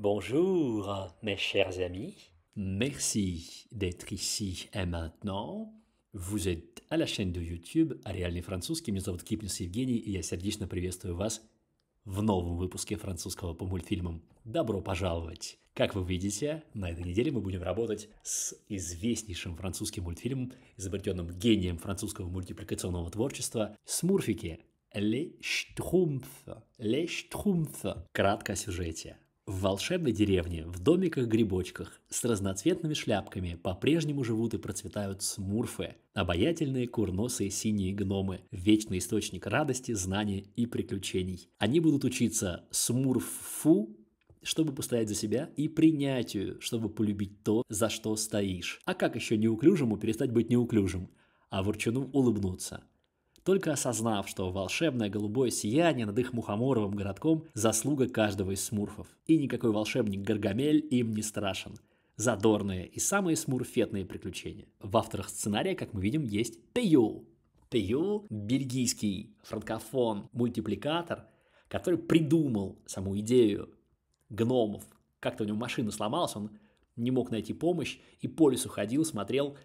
Bonjour, mes chers amis. Merci d'être ici et maintenant. Vous êtes à la chaîne de YouTube «Реальный французский». Меня зовут Кипнис Евгений, и я сердечно приветствую вас в новом выпуске французского по мультфильмам. Добро пожаловать! Как вы видите, на этой неделе мы будем работать с известнейшим французским мультфильмом, изобретенным гением французского мультипликационного творчества «Смурфики». «Ле Штрумф». «Ле Штрумф». Кратко о сюжете. В волшебной деревне, в домиках-грибочках, с разноцветными шляпками по-прежнему живут и процветают смурфы, обаятельные курносые синие гномы, вечный источник радости, знания и приключений. Они будут учиться смурфу, чтобы постоять за себя, и принятию, чтобы полюбить то, за что стоишь. А как еще неуклюжему перестать быть неуклюжим, а ворчуну улыбнуться – только осознав, что волшебное голубое сияние над их мухоморовым городком – заслуга каждого из смурфов. И никакой волшебник Гаргамель им не страшен. Задорные и самые смурфетные приключения. В авторах сценария, как мы видим, есть Пью. Пью – бельгийский франкофон, мультипликатор, который придумал саму идею гномов. Как-то у него машина сломалась, он не мог найти помощь, и по лесу ходил, смотрел,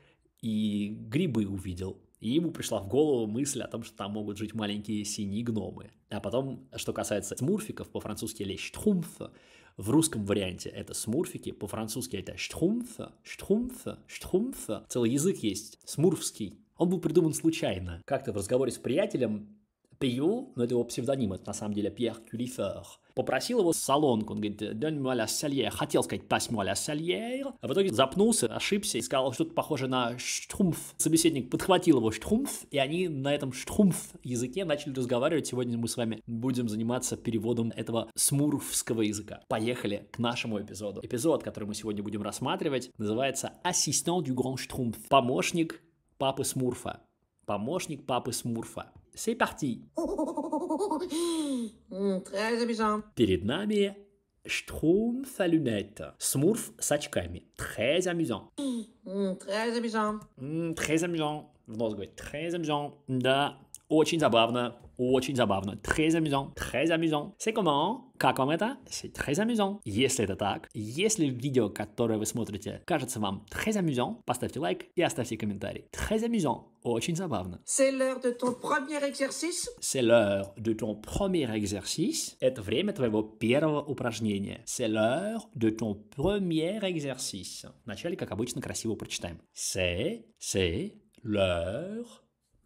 и грибы увидел. И ему пришла в голову мысль о том, что там могут жить маленькие синие гномы. А потом, что касается смурфиков, по-французски ле штрумфа, в русском варианте это смурфики, по-французски это штрумфа, штрумфа, штрумфа. Целый язык есть, смурфский. Он был придуман случайно. Как-то в разговоре с приятелем Пью, но это его псевдоним, это на самом деле Пьер Кюлифер, попросил его салонку, он говорит, «Донь-moi la salière», хотел сказать пась moi la salière», а в итоге запнулся, ошибся и сказал что-то похожее на «штрумф». Собеседник подхватил его «штрумф», и они на этом «штрумф» языке начали разговаривать. Сегодня мы с вами будем заниматься переводом этого смурфского языка. Поехали к нашему эпизоду. Эпизод, который мы сегодня будем рассматривать, называется Ассистент du grand Schtroumpf» — помощник папы Смурфа. Помощник папы Смурфа. c'est parti. Hum, très amusant. Перед нами Штрум sa lunette. Смурф с очками. Très amusant. Hum, très amusant. Très amusant. Très amusant. Да. Очень забавно, очень забавно. Très amusant, très amusant. C'est comment? Как вам это? C'est très amusant. Если это так, если видео, которое вы смотрите, кажется вам très amusant, поставьте лайк и оставьте комментарий. Très amusant. Очень забавно. C'est l'heure de ton premier exercice. C'est l'heure de ton premier exercice. Это время твоего первого упражнения. C'est l'heure de ton premier exercice. Вначале, как обычно, красиво прочитаем. C'est, c'est, l'heure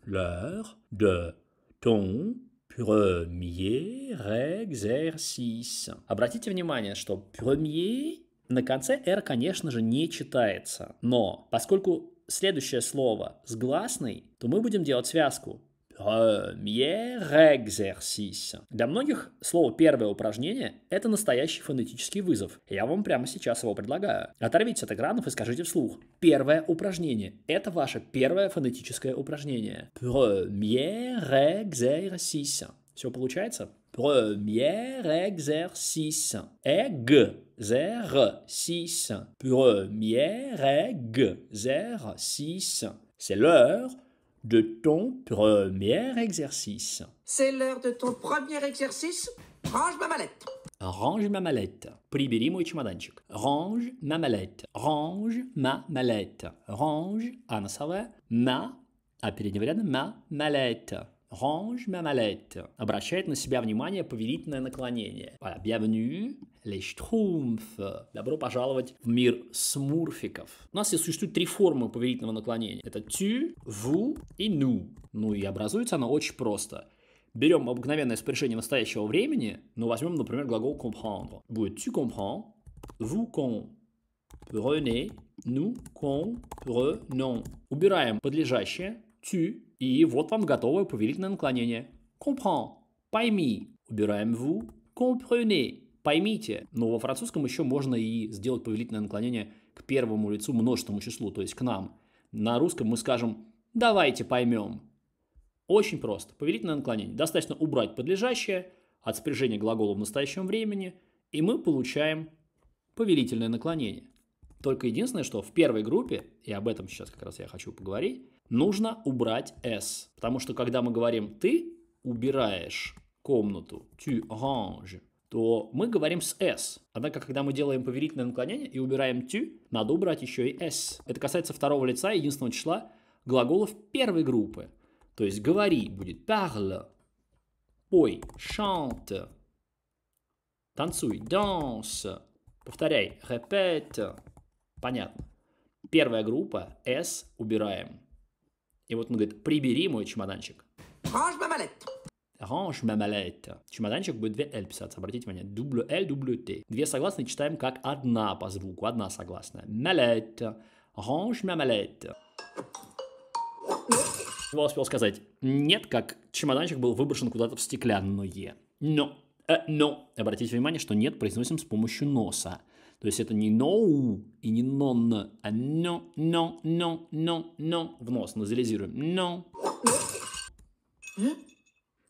l'heure de ton premier exercice. Обратите внимание, что premier на конце R, конечно же, не читается. Но поскольку следующее слово с гласной, то мы будем делать связку Премьер э, экзерсис. Для многих слово «первое упражнение» — это настоящий фонетический вызов. Я вам прямо сейчас его предлагаю. Оторвитесь от экранов и скажите вслух. Первое упражнение — это ваше первое фонетическое упражнение. Премьер экзерсис. Все получается? Premier exercice. Exercice. Premier exercice. C'est l'heure de ton premier exercice. C'est l'heure de ton premier exercice. Range ma mallette. Range ma mallette. Range ma mallette. Range ma mallette. Range, ma, а ma mallette. Range ma mallette. Обращает на себя внимание повелительное наклонение. Voilà. Bienvenue les Schtroumpfs. Добро пожаловать в мир смурфиков. У нас здесь существует три формы повелительного наклонения. Это tu, vous и nous. Ну и образуется она очень просто. Берем обыкновенное спряжение настоящего времени, но возьмем, например, глагол comprendre. Будет tu comprends, vous comprenez, nous comprenons. Убираем подлежащее, tu и вот вам готовое повелительное наклонение. Comprend, Пойми. Убираем vous. Comprenez. Поймите. Но во французском еще можно и сделать повелительное наклонение к первому лицу множественному числу, то есть к нам. На русском мы скажем «давайте поймем». Очень просто. Повелительное наклонение. Достаточно убрать подлежащее от спряжения глагола в настоящем времени, и мы получаем повелительное наклонение. Только единственное, что в первой группе, и об этом сейчас как раз я хочу поговорить, нужно убрать S. Потому что когда мы говорим «ты убираешь комнату», «tu ranges», то мы говорим с S. Однако, когда мы делаем поверительное наклонение и убираем «tu», надо убрать еще и S. Это касается второго лица, единственного числа глаголов первой группы. То есть «говори» будет «parle», «пой», «chante», «танцуй», «danse», «повторяй», «répète». Понятно. Первая группа S убираем. И вот он говорит, прибери мой чемоданчик. Range ma mallette. Чемоданчик будет две L писаться, обратите внимание. W L, дублю T. Две согласные читаем как одна по звуку, одна согласная. Mallette. Range ma mallette. Я успел сказать, нет, как чемоданчик был выброшен куда-то в стеклянное. Но, э, но, обратите внимание, что нет произносим с помощью носа. То есть это не no и не non, а no, no, no, no, no в нос. Назализируем. No.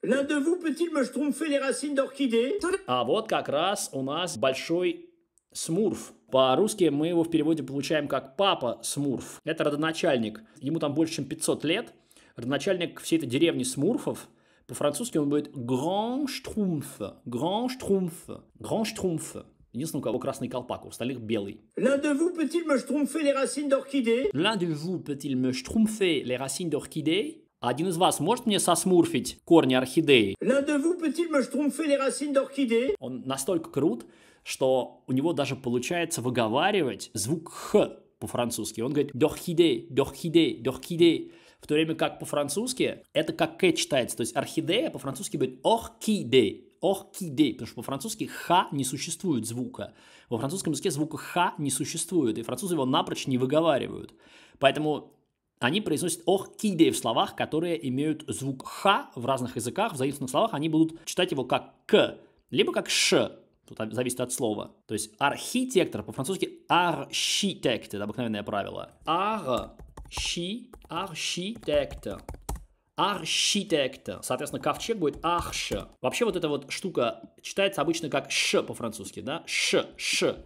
L'un de vous peut-il me schtroumpfer les racines d'orchidées? А вот как раз у нас большой смурф. По-русски мы его в переводе получаем как папа смурф. Это родоначальник. Ему там больше, чем 500 лет. Родоначальник всей этой деревни смурфов. По-французски он будет grand schtroumpf. Grand schtroumpf. Grand schtroumpf. Единственный, у кого красный колпак, у остальных белый. L'un de vous peut-il me schtroumpfer les racines d'orchidées? L'un de vous peut-il me schtroumpfer les racines d'orchidées? Один из вас может мне сосмурфить корни орхидеи? L'un de vous peut-il me schtroumpfer les racines d'orchidées? Он настолько крут, что у него даже получается выговаривать звук «х» по-французски. Он говорит «дорхидей», «дорхидей», «дорхидей». В то время как по-французски это как «к» читается. То есть орхидея по-французски будет охкидей орхидей, потому что по-французски х не существует звука. Во французском языке звука х не существует, и французы его напрочь не выговаривают. Поэтому они произносят орхидеи в словах, которые имеют звук х в разных языках, в заимствованных словах они будут читать его как «к», либо как «ш», Тут зависит от слова. То есть архитектор по-французски архитект, это обыкновенное правило. Архи, архитектор архитектор, Соответственно, ковчег будет арша. Вообще вот эта вот штука читается обычно как ш по-французски, да? Ш, ш.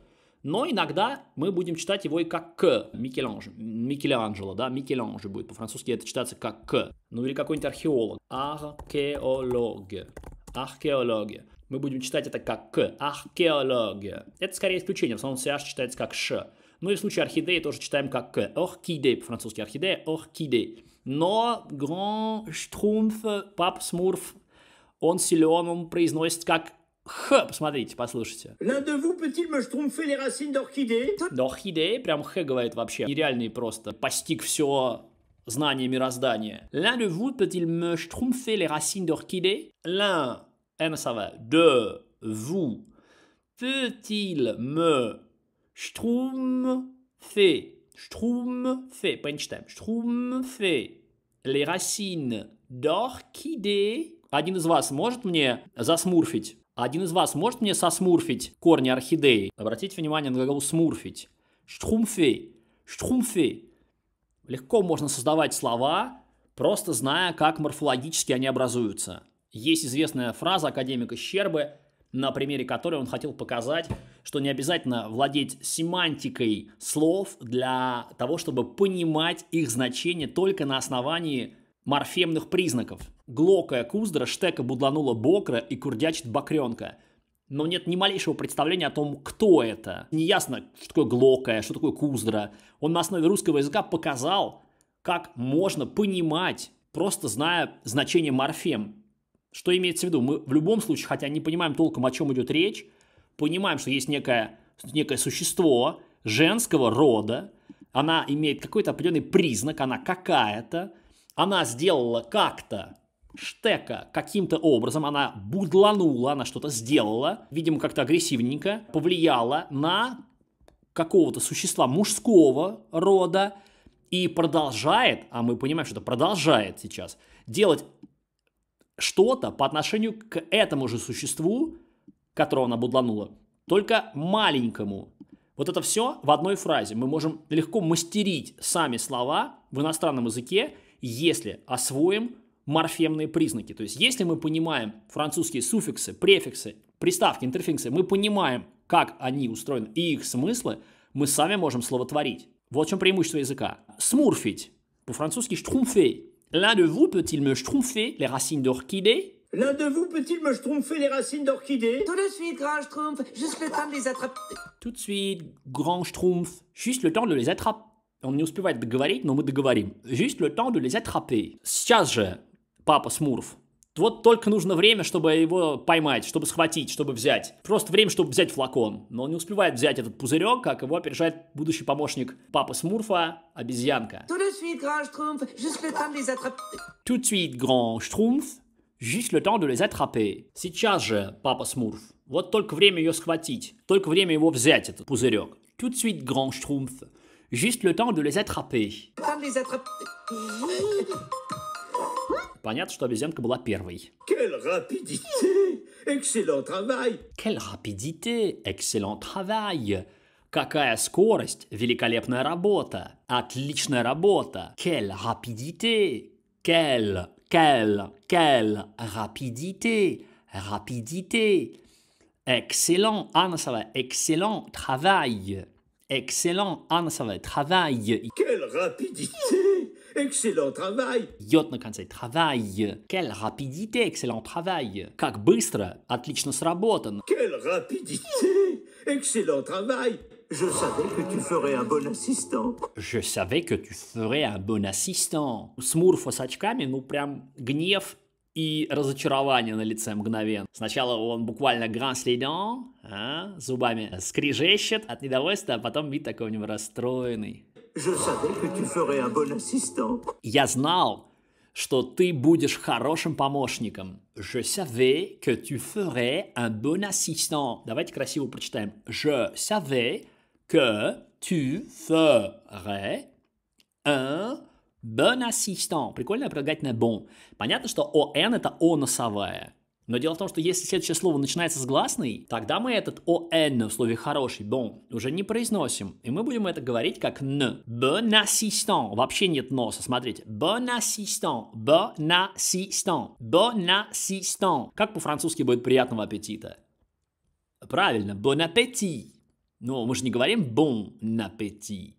Но иногда мы будем читать его и как К. Микеланж, Микеланджело, да, Микеланж будет. По-французски это читаться как К. Ну или какой-нибудь археолог. Археологи. Археологи. Мы будем читать это как К. Археология. Это скорее исключение. В основном CH читается как Ш. Ну и в случае орхидеи тоже читаем как э, орхидеи, по-французски орхидея, орхидеи. Но Гран Штрумф, Пап Смурф, он силен, он произносит как Х, посмотрите, послушайте. D'orchidée, прям Х говорит вообще. Нереальный просто. Постиг все знание мироздания. L'un de vous peut-il me schtroumpfer les racines d'orchidée? L'un, N, ça va. De vous, peut-il me Schtroumpfé. Schtroumpfé. Pas une Schtroumpfé. Les racines d'orchidées. Один из вас может мне засмурфить? Один из вас может мне сосмурфить корни орхидеи? Обратите внимание на глагол смурфить. Штрумфе. Штрумфе. Легко можно создавать слова, просто зная, как морфологически они образуются. Есть известная фраза академика Щербы на примере которой он хотел показать, что не обязательно владеть семантикой слов для того, чтобы понимать их значение только на основании морфемных признаков. Глокая куздра, штека будланула бокра и курдячит бакренка. Но нет ни малейшего представления о том, кто это. Неясно, что такое глокая, что такое куздра. Он на основе русского языка показал, как можно понимать, просто зная значение морфем. Что имеется в виду? Мы в любом случае, хотя не понимаем толком, о чем идет речь, понимаем, что есть некое, некое существо женского рода, она имеет какой-то определенный признак, она какая-то, она сделала как-то Штека каким-то образом, она будланула, она что-то сделала, видимо, как-то агрессивненько, повлияла на какого-то существа мужского рода и продолжает, а мы понимаем, что это продолжает сейчас, делать что-то по отношению к этому же существу, которого она будланула, только маленькому. Вот это все в одной фразе. Мы можем легко мастерить сами слова в иностранном языке, если освоим морфемные признаки. То есть, если мы понимаем французские суффиксы, префиксы, приставки, интерфиксы, мы понимаем, как они устроены и их смыслы, мы сами можем словотворить. Вот в чем преимущество языка. Смурфить. По-французски «штхумфей» L'un de vous peut-il me schtroumpfer les racines d'orchidées L'un de vous peut-il me schtroumpfer les racines d'orchidées Tout de suite, grand schtroumpf, juste le temps de les attraper. Tout de suite, grand schtroumpf, juste le temps de les attraper. On de non, de Juste le temps de les attraper. Papa Smurf. Вот только нужно время, чтобы его поймать, чтобы схватить, чтобы взять. Просто время, чтобы взять флакон. Но он не успевает взять этот пузырек, как его опережает будущий помощник папы Смурфа, обезьянка. Tout de suite, grand Schtroumpf, juste le temps de les attraper. Сейчас же, папа Смурф. Вот только время ее схватить, только время его взять, этот пузырек. Tout de suite, grand Schtroumpf, juste le temps de les attraper. Понятно, Quelle rapidité! Excellent travail! Quelle rapidité! Excellent travail! Какая скорость! Великолепная работа! Отличная работа! Quelle rapidité! Quelle, quelle, quelle rapidité! Rapidité! Excellent! va, excellent travail! Excellent! va travail! Quelle rapidité! Excellent travail. Йод на конце. Travail. Quelle rapidité. Excellent travail. Как быстро. Отлично сработано. Quelle rapidité. Excellent travail. Je savais que tu ferais un bon assistant. Je savais que tu ferais un bon assistant. Смурфа с очками, ну прям гнев и разочарование на лице мгновенно. Сначала он буквально гранслидон, а, зубами скрежещет от недовольства, а потом вид такой у него расстроенный. Я знал, что ты будешь хорошим помощником. Je savais que tu ferais un bon assistant. Давайте красиво прочитаем. Je savais que tu ferais un bon assistant. Прикольное прилагательное bon. Понятно, что on это о носовая. Но дело в том, что если следующее слово начинается с гласной, тогда мы этот «он» в слове «хороший», «bon», уже не произносим. И мы будем это говорить как «н». «Bon assistant». Вообще нет носа, смотрите. «Bon assistant». «Bon assistant». «Bon assistant». Как по-французски будет «приятного аппетита»? Правильно, «bon appétit». Но мы же не говорим «bon appétit».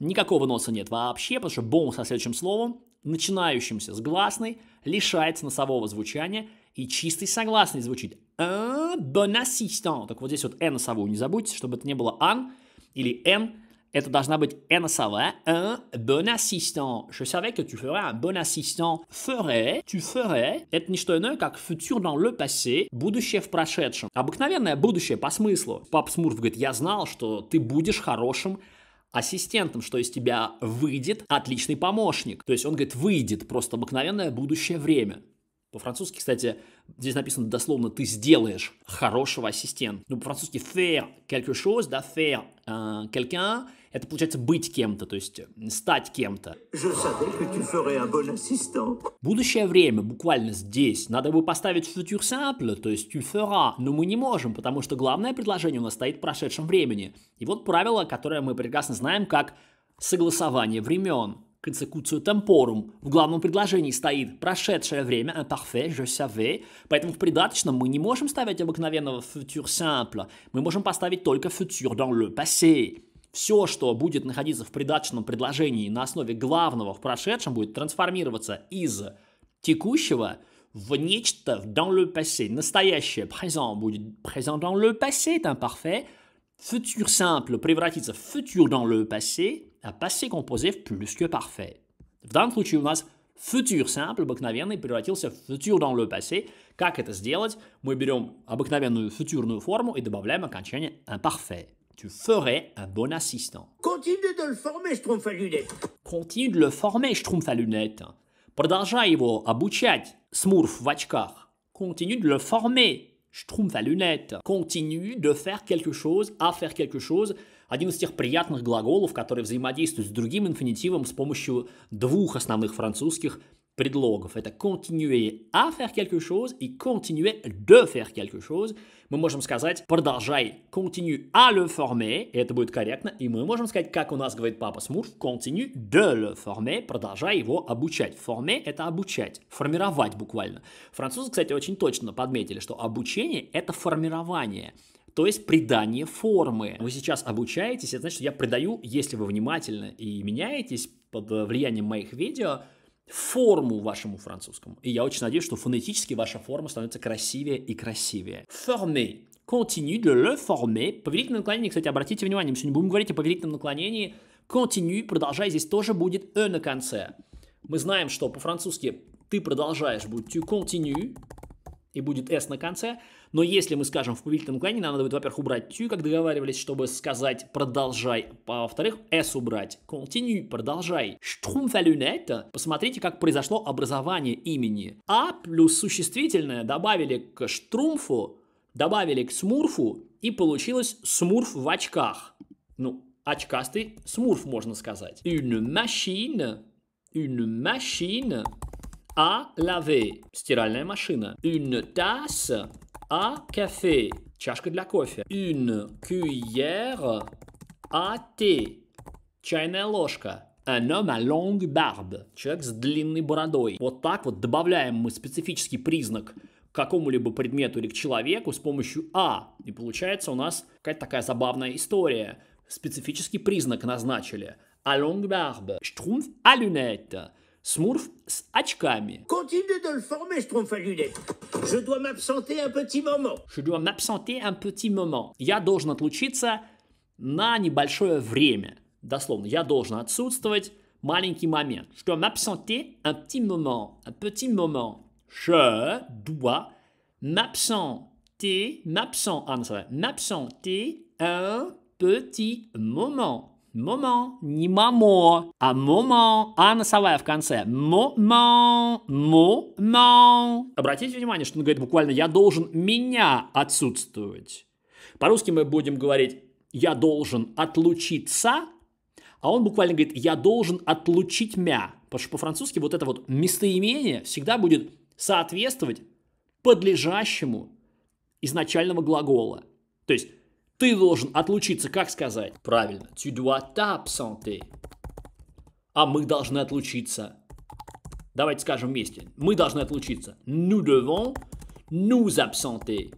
Никакого носа нет вообще, потому что «bon» со следующим словом, начинающимся с гласной, лишается носового звучания – и чистый согласный звучит «un bon assistant». Так вот здесь вот «э» носовую не забудьте, чтобы это не было «ан» или «н». Это должна быть «э» носовая «un bon assistant». Je savais que tu ferais un bon assistant. Ferais, tu ferais. Это не что иное, как «futur dans le passé», будущее в прошедшем. Обыкновенное будущее по смыслу. Пап Смурф говорит «я знал, что ты будешь хорошим ассистентом, что из тебя выйдет отличный помощник. То есть он говорит, выйдет просто обыкновенное будущее время. По-французски, кстати, здесь написано дословно «ты сделаешь хорошего ассистента». Ну, по-французски «faire quelque chose», да, «faire euh, quelqu'un» — это, получается, быть кем-то, то есть э, стать кем-то. Будущее время, буквально здесь, надо бы поставить «futur simple», то есть «tu feras», но мы не можем, потому что главное предложение у нас стоит в прошедшем времени. И вот правило, которое мы прекрасно знаем как согласование времен. Consecution темпорум В главном предложении стоит прошедшее время, imparfait, je savais. Поэтому в придаточном мы не можем ставить обыкновенного futur simple. Мы можем поставить только futur dans le passé. Все, что будет находиться в придаточном предложении на основе главного в прошедшем, будет трансформироваться из текущего в нечто dans le passé, настоящее, présent, будет présent dans le passé, это imparfait, futur simple превратится в futur dans le passé, à passé composé plus que parfait. В данном случае у нас futur simple, обыкновенный, превратился в futur dans le passé. Как это сделать? Мы берем обыкновенную футурную форму и добавляем окончание imparfait. Tu ferais un bon assistant. Continue de le former, je à lunettes Continue de le former, je à lunettes Продолжай его обучать, смурф в очках. Continue de le former, je à lunettes Continue de faire quelque chose, à faire quelque chose. один из тех приятных глаголов, которые взаимодействуют с другим инфинитивом с помощью двух основных французских предлогов. Это continuer à faire quelque chose и continuer de faire quelque chose. Мы можем сказать продолжай, continue à le former, и это будет корректно. И мы можем сказать, как у нас говорит папа Смурф, continue de le former, продолжай его обучать. Former – это обучать, формировать буквально. Французы, кстати, очень точно подметили, что обучение – это формирование то есть придание формы. Вы сейчас обучаетесь, это значит, что я придаю, если вы внимательно и меняетесь под э, влиянием моих видео, форму вашему французскому. И я очень надеюсь, что фонетически ваша форма становится красивее и красивее. Форме. Continue de le former. Повелительное наклонение, кстати, обратите внимание, мы сегодня будем говорить о повелительном наклонении. Continue, продолжай, здесь тоже будет «e» на конце. Мы знаем, что по-французски ты продолжаешь будет «tu continue», и будет S на конце. Но если мы скажем в повелительном клане, нам надо будет, во-первых, убрать тю, как договаривались, чтобы сказать продолжай. А во-вторых, S убрать. Continue, продолжай. это? Посмотрите, как произошло образование имени. А плюс существительное добавили к штрумфу, добавили к смурфу, и получилось смурф в очках. Ну, очкастый смурф, можно сказать. Une machine. Une machine à laver – стиральная машина. Une tasse à café – чашка для кофе. Une cuillère à thé – чайная ложка. Un homme à longue barbe – человек с длинной бородой. Вот так вот добавляем мы специфический признак какому-либо предмету или к человеку с помощью «а». И получается у нас какая-то такая забавная история. Специфический признак назначили. À longue barbe – schtroumpf а lunettes – Смурф с очками. Continue de le former, Schtroumpfalunette. Je dois m'absenter un petit moment. Je dois m'absenter un petit moment. Я должен отлучиться на небольшое время. Дословно, я должен отсутствовать маленький момент. Je dois m'absenter un petit moment. Un petit moment. Je dois m'absenter, m'absenter, ah m'absenter un petit moment. Момо, не мамо, а момо, а носовая в конце. Момо, момо. Обратите внимание, что он говорит буквально «я должен меня отсутствовать». По-русски мы будем говорить «я должен отлучиться», а он буквально говорит «я должен отлучить мя». Потому что по-французски вот это вот местоимение всегда будет соответствовать подлежащему изначального глагола. То есть ты должен отлучиться, как сказать? Правильно. Tu dois t'absenter. А мы должны отлучиться. Давайте скажем вместе. Мы должны отлучиться. Nous devons nous absenter.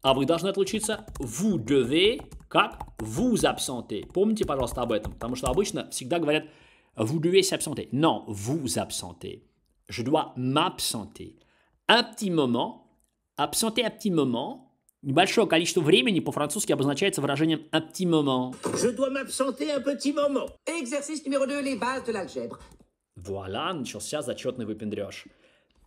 А вы должны отлучиться. Vous devez, как? Vous absenter. Помните, пожалуйста, об этом. Потому что обычно всегда говорят vous devez s'absenter. Non, vous absenter. Je dois m'absenter. Un petit moment. Absenter un petit moment. Небольшое количество времени по-французски обозначается выражением «un petit moment». Je dois un petit moment. Exercice numéro 2, les bases de l'algèbre. Вуаля, начался зачетный выпендреж.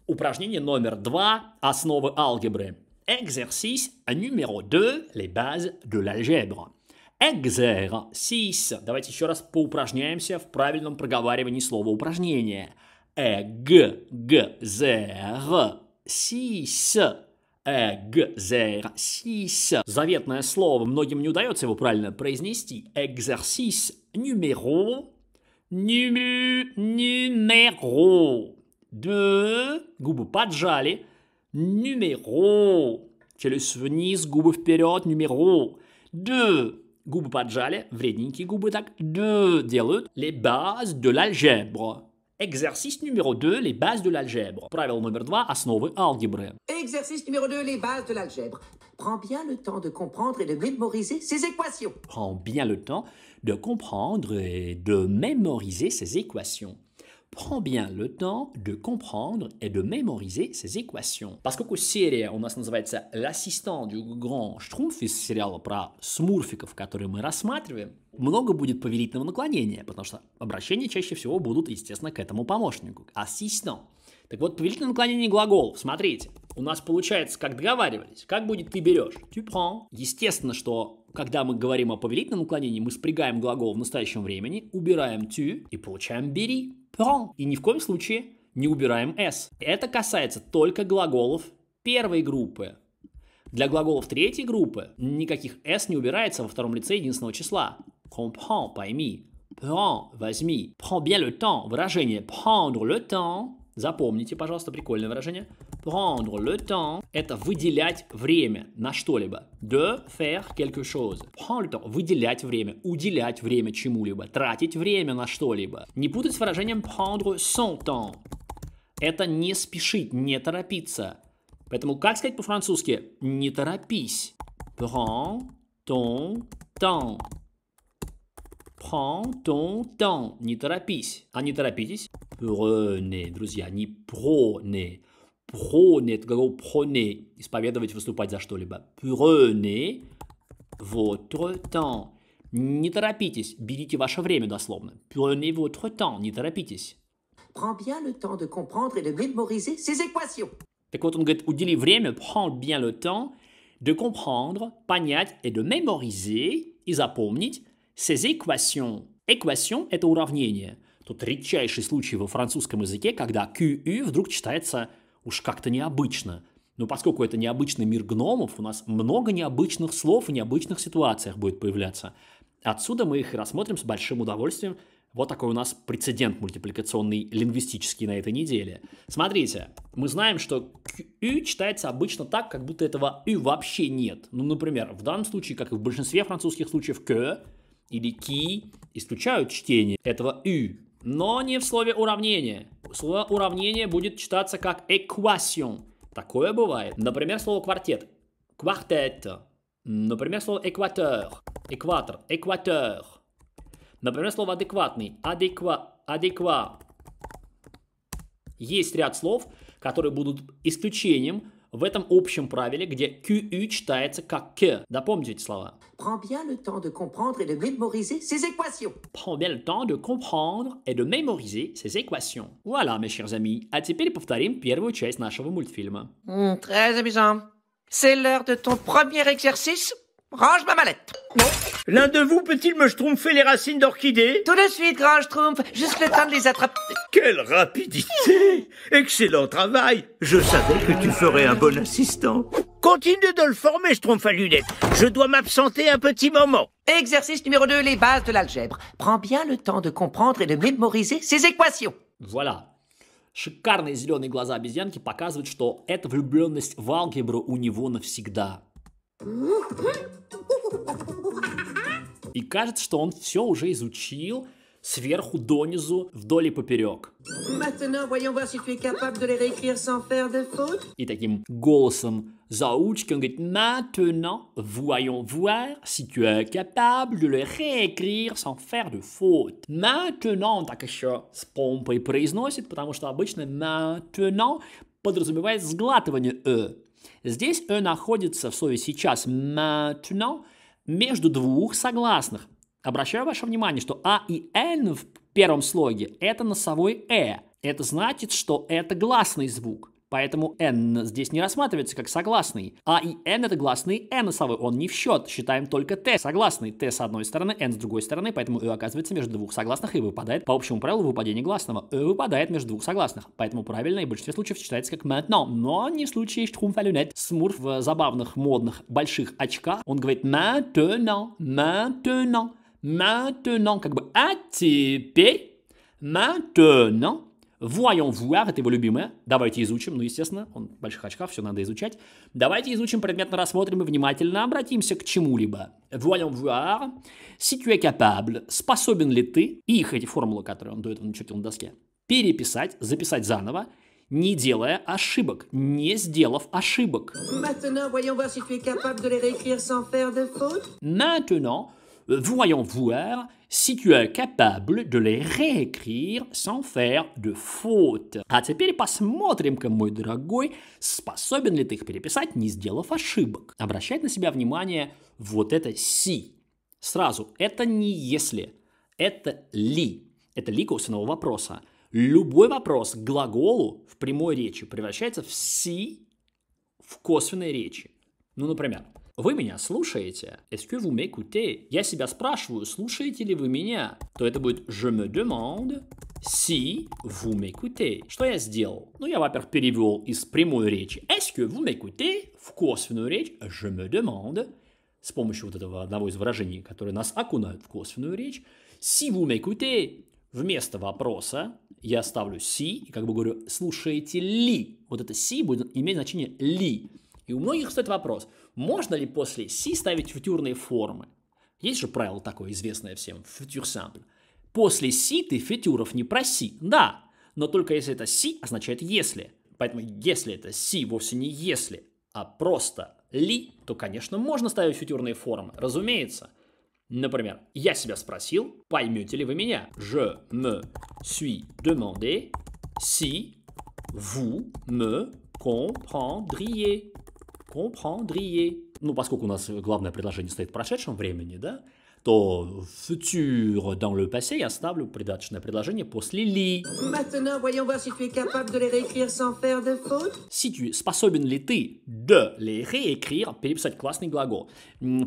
Упражнение номер два – основы алгебры. Exercice numéro 2, les bases de l'algèbre. Exercice. Давайте еще раз поупражняемся в правильном проговаривании слова упражнение. Эг, экзерсис. Заветное слово, многим не удается его правильно произнести. Экзерсис numéro, нумеро de, губы поджали, Нумеро. челюсть вниз, губы вперед, Нумеро de, губы поджали, вредненькие губы так, de делают, les bases de l'algèbre. Exercice numéro 2, les bases de l'algèbre. Exercice numéro 2, les bases de l'algèbre. Prends bien le temps de comprendre et de mémoriser ces équations. Prends bien le temps de comprendre et de mémoriser ces équations. Prends bien le temps de comprendre и de mémoriser ces équations. Поскольку серия у нас называется «L'assistant du grand Schtroumpf» из сериала про смурфиков, который мы рассматриваем, много будет повелительного наклонения, потому что обращения чаще всего будут, естественно, к этому помощнику, ассистент. Так вот, повелительное наклонение глаголов, смотрите – у нас получается, как договаривались, как будет ты берешь? Tu prends. Естественно, что когда мы говорим о повелительном уклонении, мы спрягаем глагол в настоящем времени, убираем tu и получаем бери. Prends. И ни в коем случае не убираем s. Это касается только глаголов первой группы. Для глаголов третьей группы никаких s не убирается во втором лице единственного числа. Comprends, пойми. Prends, возьми. Prends bien le temps. Выражение prendre le temps. Запомните, пожалуйста, прикольное выражение. Prendre le temps – это выделять время на что-либо. De faire quelque chose. Prendre le temps – выделять время, уделять время чему-либо, тратить время на что-либо. Не путать с выражением prendre son temps. Это не спешить, не торопиться. Поэтому как сказать по-французски «не торопись»? Prends ton temps. Prends ton temps. Не торопись. А не торопитесь. Prenez, друзья, не проне prenez, глагол prenez, исповедовать, выступать за что-либо. Prenez votre temps. Не торопитесь, берите ваше время дословно. Prenez votre temps, не торопитесь. Prends bien le temps de comprendre et de mémoriser ces équations. Так вот он говорит, удели время, prends bien le temps, de comprendre, понять et de mémoriser и запомнить ces équations. Équation – это уравнение. Тут редчайший случай во французском языке, когда QU вдруг читается уж как-то необычно. Но поскольку это необычный мир гномов, у нас много необычных слов и необычных ситуациях будет появляться. Отсюда мы их и рассмотрим с большим удовольствием. Вот такой у нас прецедент мультипликационный лингвистический на этой неделе. Смотрите, мы знаем, что «ю» читается обычно так, как будто этого «ю» вообще нет. Ну, например, в данном случае, как и в большинстве французских случаев, «к» или «ки» исключают чтение этого «ю», но не в слове уравнение. Слово уравнение будет читаться как equation. Такое бывает. Например, слово квартет. Квартет. Например, слово экватор. Экватор. Экватор. Например, слово адекватный. Адеква. Адеква. Есть ряд слов, которые будут исключением в этом общем правиле, где QU читается как K. Да, помните эти слова? Prends bien le temps de comprendre et de mémoriser ces équations. Prends bien le temps de comprendre et de mémoriser ces équations. Voilà, mes chers amis. А теперь повторим первую часть нашего мультфильма. Mm, très amusant. C'est l'heure de ton premier exercice Range ma mallette. L'un de vous peut-il me schtroumpfer les racines d'orchidées Tout de suite, grand schtroumpf. Juste le temps de les attraper. Quelle rapidité Excellent travail Je savais que tu ferais un bon assistant. Continue de le former, schtroumpf à lunettes. Je dois m'absenter un petit moment. Exercice numéro 2, les bases de l'algèbre. Prends bien le temps de comprendre et de mémoriser ces équations. Voilà. И кажется, что он все уже изучил сверху донизу, вдоль и поперек. И таким голосом заучки он говорит «Maintenant, voyons voir si tu es capable de le réécrire sans faire de faute». «Maintenant» он так еще с помпой произносит, потому что обычно «maintenant» подразумевает сглатывание «э». Здесь «э» находится в слове «сейчас» «maintenant» между двух согласных. Обращаю ваше внимание, что «а» и «н» в первом слоге – это носовой «э». Это значит, что это гласный звук. Поэтому n здесь не рассматривается как согласный. А и n это гласный n -осовый, он не в счет. Считаем только t согласный. t с одной стороны, n с другой стороны, поэтому e оказывается между двух согласных и выпадает по общему правилу выпадение гласного. E выпадает между двух согласных. Поэтому правильно и в большинстве случаев считается как maintenant. Но не в случае штрумфалюнет. Смурф в забавных, модных, больших очках. Он говорит maintenant, maintenant, maintenant, как бы а теперь maintenant. Voyons voir, это его любимое. Давайте изучим. Ну, естественно, он в больших очках, все надо изучать. Давайте изучим, предметно рассмотрим и внимательно обратимся к чему-либо. Voyons voir, si tu es capable, способен ли ты, их эти формулы, которые он до этого начертил на доске, переписать, записать заново, не делая ошибок, не сделав ошибок. Maintenant, voyons voir si tu es capable de les réécrire sans faire de faute. А теперь посмотрим-ка, мой дорогой, способен ли ты их переписать, не сделав ошибок. Обращать на себя внимание вот это «си». Сразу, это не «если», это «ли». Это «ли» косвенного вопроса. Любой вопрос к глаголу в прямой речи превращается в «си» в косвенной речи. Ну, например, вы меня слушаете? Est-ce que vous m'écoutez? Я себя спрашиваю, слушаете ли вы меня? То это будет je me demande si vous m'écoutez. Что я сделал? Ну, я, во-первых, перевел из прямой речи est-ce que vous m'écoutez в косвенную речь je me demande с помощью вот этого одного из выражений, которые нас окунают в косвенную речь. Si vous m'écoutez вместо вопроса я ставлю си и как бы говорю, слушаете ли? Вот это си будет иметь значение ли. И у многих стоит вопрос – можно ли после си ставить футюрные формы? Есть же правило такое известное всем, футюр сампль. После си ты фитюров не проси. Да, но только если это си означает если. Поэтому если это си вовсе не если, а просто ли, то, конечно, можно ставить футюрные формы, разумеется. Например, я себя спросил, поймете ли вы меня? Je me suis demandé si vous me comprendriez comprendriez. Ну, поскольку у нас главное предложение стоит в прошедшем времени, да, то futur dans le passé я ставлю придаточное предложение после ли. Maintenant, voyons voir si tu es capable de les réécrire sans faire de faute. Si tu способен ли ты de les réécrire, переписать классный глагол.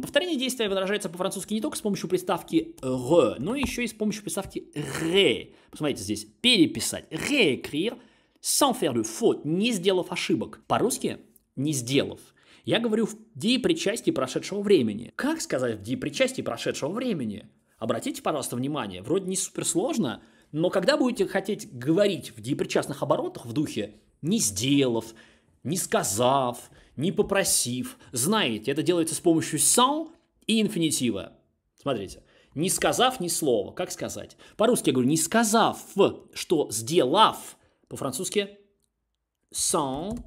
Повторение действия выражается по-французски не только с помощью приставки re, но еще и с помощью приставки ré. Посмотрите здесь, переписать, réécrire, sans faire de faute, не сделав ошибок. По-русски не сделав. Я говорю в деепричастии прошедшего времени. Как сказать в деепричастии прошедшего времени? Обратите, пожалуйста, внимание, вроде не суперсложно, но когда будете хотеть говорить в деепричастных оборотах в духе «не сделав», «не сказав», «не попросив», знаете, это делается с помощью «сау» и инфинитива. Смотрите. «Не сказав ни слова». Как сказать? По-русски я говорю «не сказав», что «сделав». По-французски «sans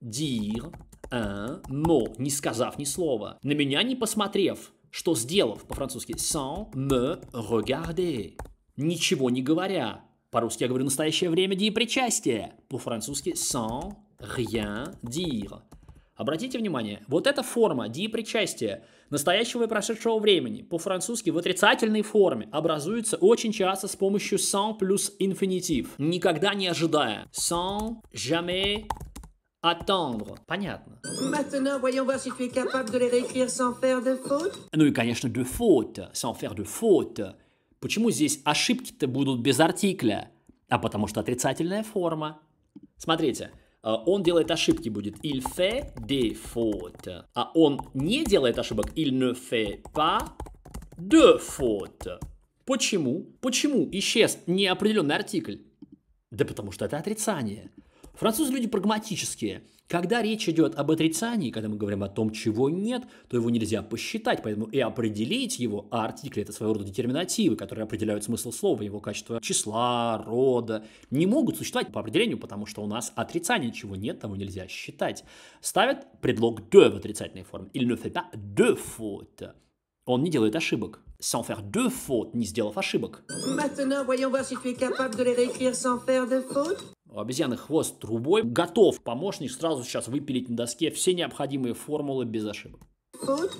dire un, «Э», но, не сказав ни слова, на меня не посмотрев, что сделав по-французски sans me regarder, ничего не говоря. По-русски я говорю настоящее время деепричастие, по-французски sans rien dire. Обратите внимание, вот эта форма деепричастия настоящего и прошедшего времени по-французски в отрицательной форме образуется очень часто с помощью sans плюс инфинитив, никогда не ожидая. Sans jamais Attendre. Понятно. Maintenant, voyons voir si tu es capable de les réécrire sans faire de faute. Ну и, конечно, de faute. Sans faire de faute. Почему здесь ошибки-то будут без артикля? А потому что отрицательная форма. Смотрите, э, он делает ошибки будет il fait des fautes. А он не делает ошибок il ne fait pas de fautes. Почему? Почему исчез неопределенный артикль? Да потому что это отрицание. Французы люди прагматические. Когда речь идет об отрицании, когда мы говорим о том, чего нет, то его нельзя посчитать, поэтому и определить его, артикли – это своего рода детерминативы, которые определяют смысл слова, его качество числа, рода, не могут существовать по определению, потому что у нас отрицание, чего нет, того нельзя считать. Ставят предлог «de» в отрицательной форме. «Il ne fait pas de faute». Он не делает ошибок sans faire de fautes, не сделав ошибок. Maintenant, voyons voir si tu es capable de les réécrire sans faire de fautes. У обезьяны хвост трубой. Готов помощник сразу сейчас выпилить на доске все необходимые формулы без ошибок.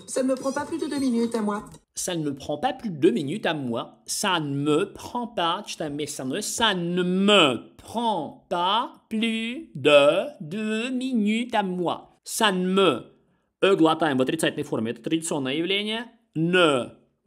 Ça ne me prend pas plus de deux minutes à moi. Ça ne me prend pas plus de deux minutes à moi. Ça ne me prend pas, читаем вместе со мной. Ça ne me prend pas plus de deux minutes à moi. Ça ne me. Э глотаем в отрицательной форме. Это традиционное явление. Ne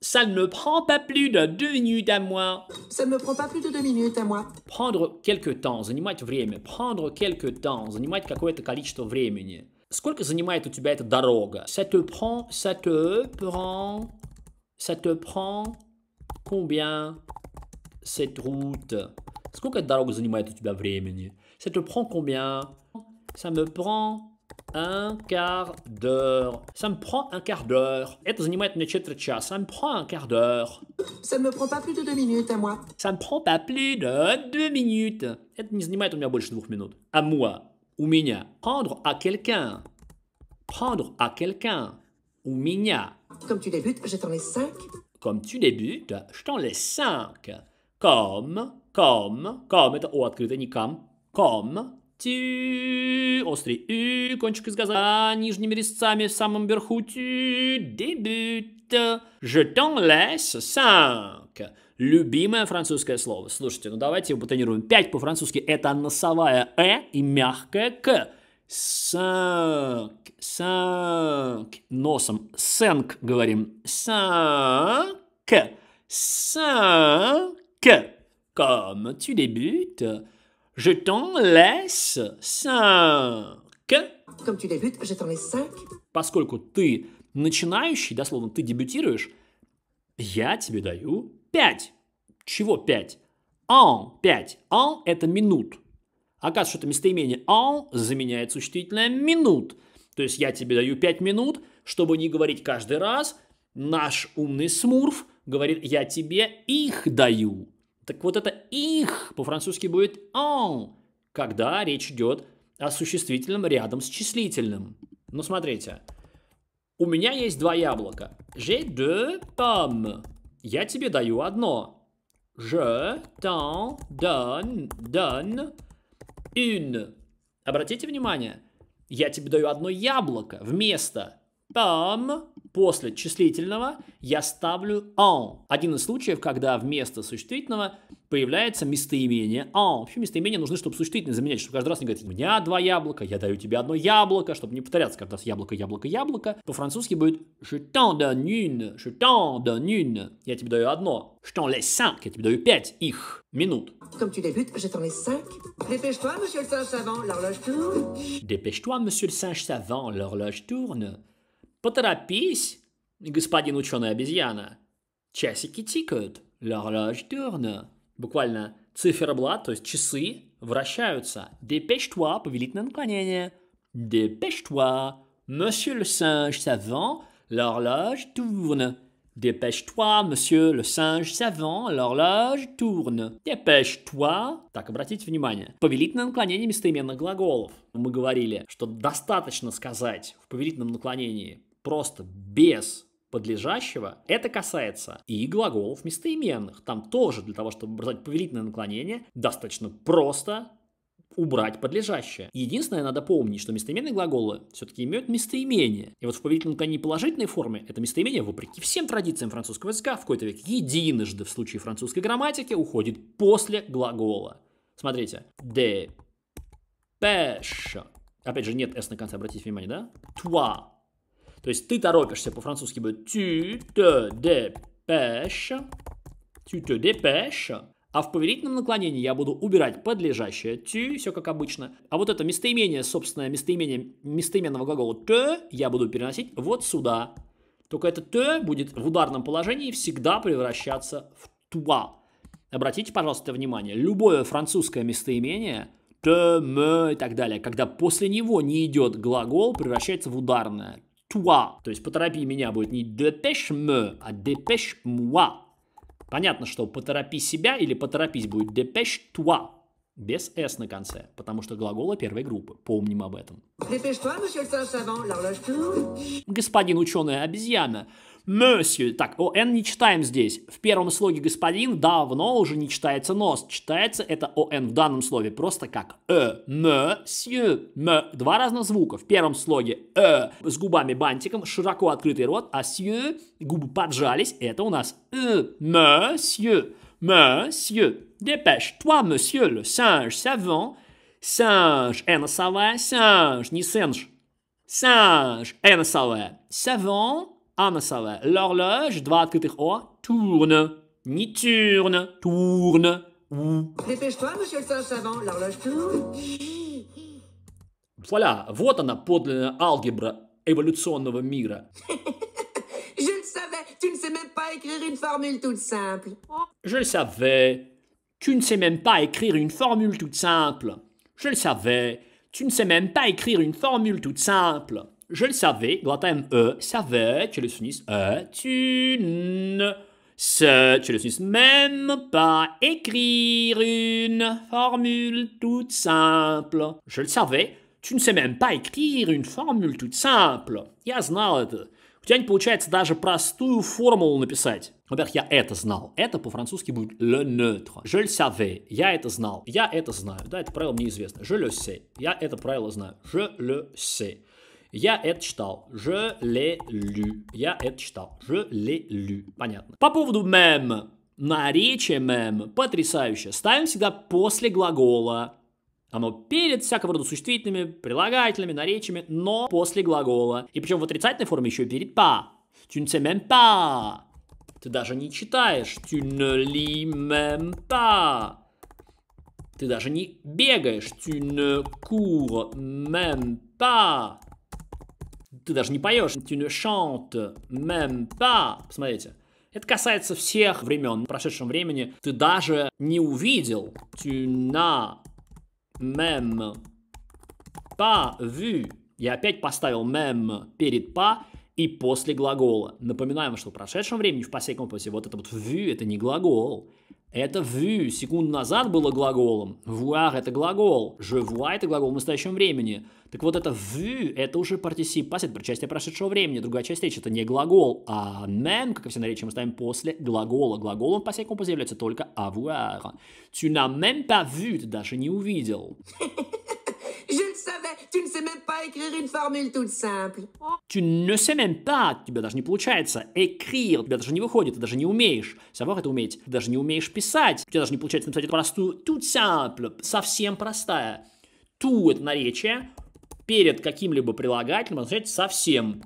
Ça ne me prend pas plus de deux minutes à moi. Ça ne me prend pas plus de deux minutes à moi. Prendre quelques temps, занимать время. Prendre quelques temps, занимать какое-то количество времени. Сколько занимает у тебя эта дорога? Ça te prend, ça te prend, ça te prend combien cette route? Сколько дорога занимает у тебя времени? Ça te prend combien? Ça me prend un quart d'heure. Ça me prend un quart d'heure. Et Ça me prend un quart d'heure. Ça ne me prend pas plus de deux minutes à moi. Ça me prend pas plus de deux minutes. Это не занимает у меня больше двух À moi. У меня. Prendre à quelqu'un. Prendre à quelqu'un. У меня. Comme tu débutes, je t'en laisse cinq. Comme tu débutes, je t'en laisse cinq. Comme, comme, comme, это о не comme. Comme, Ти, острый и, кончик из газа, нижними резцами в самом верху, ти, дебют. Жетон t'en санк Любимое французское слово. Слушайте, ну давайте его потонируем. Пять по-французски это носовая «э» и мягкая «к». Санк, санк, носом. Сэнк говорим. Санк, санк. Comme tu débutes, Je t'en laisse 5. Comme tu débutes, je t'en laisse 5. Поскольку ты начинающий, дословно ты дебютируешь, я тебе даю 5. Чего 5? En 5. En это минут. Оказывается, что это местоимение en заменяет существительное минут. То есть я тебе даю 5 минут, чтобы не говорить каждый раз, наш умный смурф говорит, я тебе их даю. Так вот это «их» по-французски будет он, когда речь идет о существительном рядом с числительным. Ну, смотрите. У меня есть два яблока. J'ai deux pommes. Я тебе даю одно. Je t'en donne, donne une. Обратите внимание, я тебе даю одно яблоко вместо pomme после числительного я ставлю «en». Один из случаев, когда вместо существительного появляется местоимение «en». Вообще местоимения нужны, чтобы существительное заменять, чтобы каждый раз не говорить «у меня два яблока», «я даю тебе одно яблоко», чтобы не повторяться каждый раз «яблоко, яблоко, яблоко». По-французски будет «je t'en donne une», «je t'en donne une», «я тебе даю одно», «je t'en laisse cinq», «я тебе даю пять их» минут. Comme tu débutes, je t'en laisse cinq. Dépêche-toi, monsieur le singe savant, l'horloge tourne. Dépêche-toi, monsieur le singe savant, l'horloge tourne. Поторопись, господин ученый-обезьяна. Часики тикают. L'horloge tourne. Буквально циферблат, то есть часы, вращаются. Dépêche-toi, повелительное наклонение. Dépêche-toi, monsieur le singe savant, l'horloge tourne. Dépêche-toi, monsieur le singe savant, l'horloge tourne. Dépêche-toi. Так, обратите внимание. Повелительное наклонение местоименных глаголов. Мы говорили, что достаточно сказать в повелительном наклонении просто без подлежащего, это касается и глаголов местоименных. Там тоже для того, чтобы образовать повелительное наклонение, достаточно просто убрать подлежащее. Единственное, надо помнить, что местоименные глаголы все-таки имеют местоимение. И вот в повелительном наклонении положительной форме это местоимение, вопреки всем традициям французского языка, в какой-то век единожды в случае французской грамматики уходит после глагола. Смотрите. De pêche. Опять же, нет S на конце, обратите внимание, да? Toi то есть ты торопишься, по-французски будет «tu te dépêches», «tu te dépêches», а в повелительном наклонении я буду убирать подлежащее «tu», все как обычно. А вот это местоимение, собственное местоимение местоименного глагола «te» я буду переносить вот сюда. Только это «te» будет в ударном положении всегда превращаться в «toi». Обратите, пожалуйста, внимание, любое французское местоимение «te», «me» и так далее, когда после него не идет глагол, превращается в ударное toi. То есть поторопи меня будет не depeche me, а depeche moi. Понятно, что поторопи себя или поторопись будет depeche toi. Без «с» на конце, потому что глаголы первой группы. Помним об этом. Господин ученая обезьяна, Monsieur. Так, о ОН не читаем здесь. В первом слоге господин давно уже не читается нос. Читается это о ОН в данном слове просто как э, monsieur, м. Два разных звука. В первом слоге э с губами бантиком, широко открытый рот, а сью губы поджались. Это у нас э, monsieur, monsieur. Dépêche-toi, monsieur le singe savant. Singe, э носовая, singe, не сенж. Singe, э носовая. Savant, va L'horloge, doit que О, tourne. Ni tourne, tourne. Dépêche-toi, monsieur le sage savant, l'horloge tourne. Voilà, вот l'algèbre, подлинная de эволюционного мира. Je le savais, tu ne sais même pas écrire une formule toute simple. Je le savais, tu ne sais même pas écrire une formule toute simple. Je le savais, tu ne sais même pas écrire une formule toute simple. Je le savais, Gotham E savait, que le Sunis est une. Ce, tu le Sunis même pas écrire une formule toute simple. Je le savais, tu ne sais même pas écrire une formule toute simple. Я знал это. У тебя не получается даже простую формулу написать. Во-первых, я это знал. Это по-французски будет le neutre. Je le savais. Я это знал. Я это знаю. Да, это правило мне известно. Je le sais. Я это правило знаю. Je le sais. Я это читал. Je l'ai lu. Я это читал. Je l'ai lu. Понятно. По поводу мем. Наречие мем. Потрясающе. Ставим всегда после глагола. Оно перед всякого рода существительными, прилагательными, наречиями, но после глагола. И причем в отрицательной форме еще и перед па. Tu ne sais même pas. Ты даже не читаешь. Tu ne lis même pas. Ты даже не бегаешь. Tu ne cours même pas. Ты даже не поешь. Ты не шант, même pas. Посмотрите. Это касается всех времен. В прошедшем времени ты даже не увидел. Tu n'as même pas vu. Я опять поставил мем перед па и после глагола. Напоминаем, что в прошедшем времени, в последнем композе, вот это вот vu, это не глагол. Это vu. Секунду назад было глаголом. Voir – это глагол. Je vois – это глагол в настоящем времени. Так вот, это vu – это уже партисип пассит, причастие прошедшего времени. Другая часть речи – это не глагол, а même, как и все на речи, мы ставим после глагола. Глаголом по всей композе только avoir. Tu n'as même pas vu – ты даже не увидел. Je le savais, tu ne sais même pas écrire une formule toute simple. Tu ne sais même pas, тебя даже не получается. Écrire, тебя даже не выходит, ты даже не умеешь. Savoir это уметь. Ты даже не умеешь писать. У тебя даже не получается написать эту простую toute simple, совсем простая. Ту это наречие, перед каким-либо прилагательным означает совсем.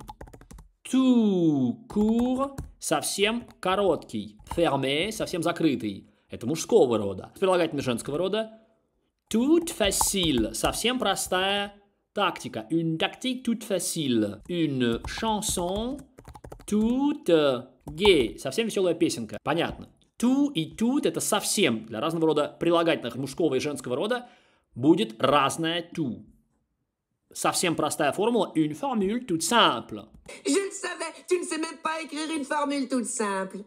Ту кур совсем короткий. Ферме совсем закрытый. Это мужского рода. Прилагательный женского рода Тут facile, совсем простая тактика. Une tactique toute facile. Une chanson toute gay. Совсем веселая песенка. Понятно. Ту и тут это совсем для разного рода прилагательных мужского и женского рода будет разное ту. Совсем простая формула, une formule toute simple. Je le savais, tu ne sais même pas écrire une formule toute simple.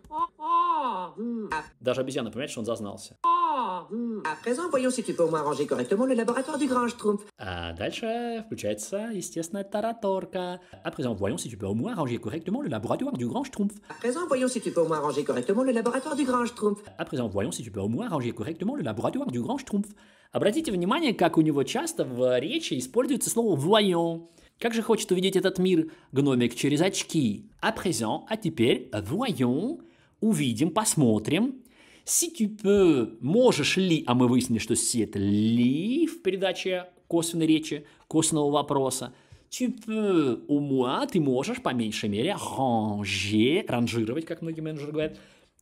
Даже обезьяна понимает, что он зазнался. À présent, voyons si tu peux au moins ranger correctement le laboratoire du Grange Trump. А дальше включается, естественно, тараторка. À présent, voyons si tu peux au moins ranger correctement le laboratoire du grand Schtroumpf. À présent, voyons si tu peux au moins ranger correctement le laboratoire du grand Schtroumpf. À présent, voyons si tu peux au moins ranger correctement le laboratoire du grand Schtroumpf. Обратите внимание, как у него часто в речи используется слово «voyons». Как же хочет увидеть этот мир гномик через очки. А présent, а теперь «voyons», увидим, посмотрим. Si tu peux, можешь ли, а мы выяснили, что si это ли в передаче косвенной речи, косвенного вопроса. Tu peux, у moi, ты можешь, по меньшей мере, ranger, ранжировать, как многие менеджеры говорят,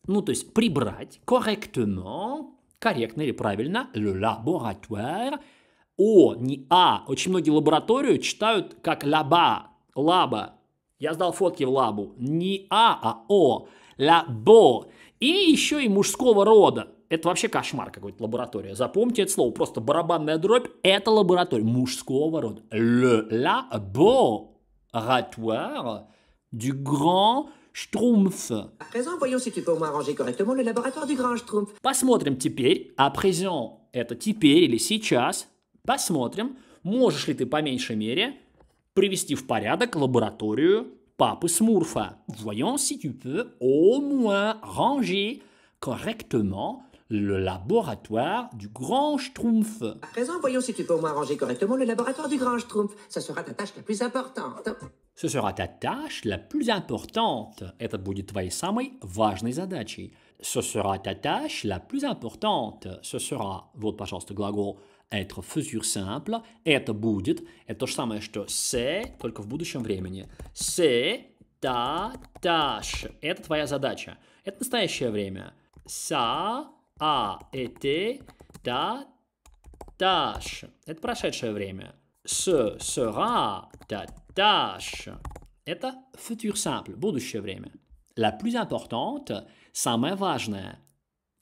ну, то есть прибрать correctement корректно или правильно, le laboratoire, о, не а. Очень многие лабораторию читают как лаба, лаба. Я сдал фотки в лабу. Не а, а о, лабо. И еще и мужского рода. Это вообще кошмар какой-то лаборатория. Запомните это слово. Просто барабанная дробь. Это лаборатория мужского рода. Le laboratoire du grand Штруmpf. À présent, voyons si tu peux au moins arranger correctement le laboratoire du grand Штруmpf. Посмотрим теперь, à présent, это теперь или сейчас. Посмотрим, можешь ли ты по меньшей мере привести в порядок лабораторию папы Смурфа. Voyons si tu peux au moins ranger correctement le laboratoire du Grand Schtroumpf. À présent, voyons si tu peux au moins ranger correctement le laboratoire du Grand Schtroumpf. Ça sera ta tâche la plus importante. Ce sera ta tâche la plus importante. Это будет твоей самой важной задачей. Ce sera ta tâche la plus importante. Ce sera, вот, пожалуйста, глагол être futur simple. Это будет. Это то же самое, что c'est, только в будущем времени. C'est ta tâche. Это твоя задача. Это настоящее время. Ça а, été, ta, tâche. Это прошедшее время. Ce sera ta tâche. Это futur simple, будущее время. La plus importante, самое важное.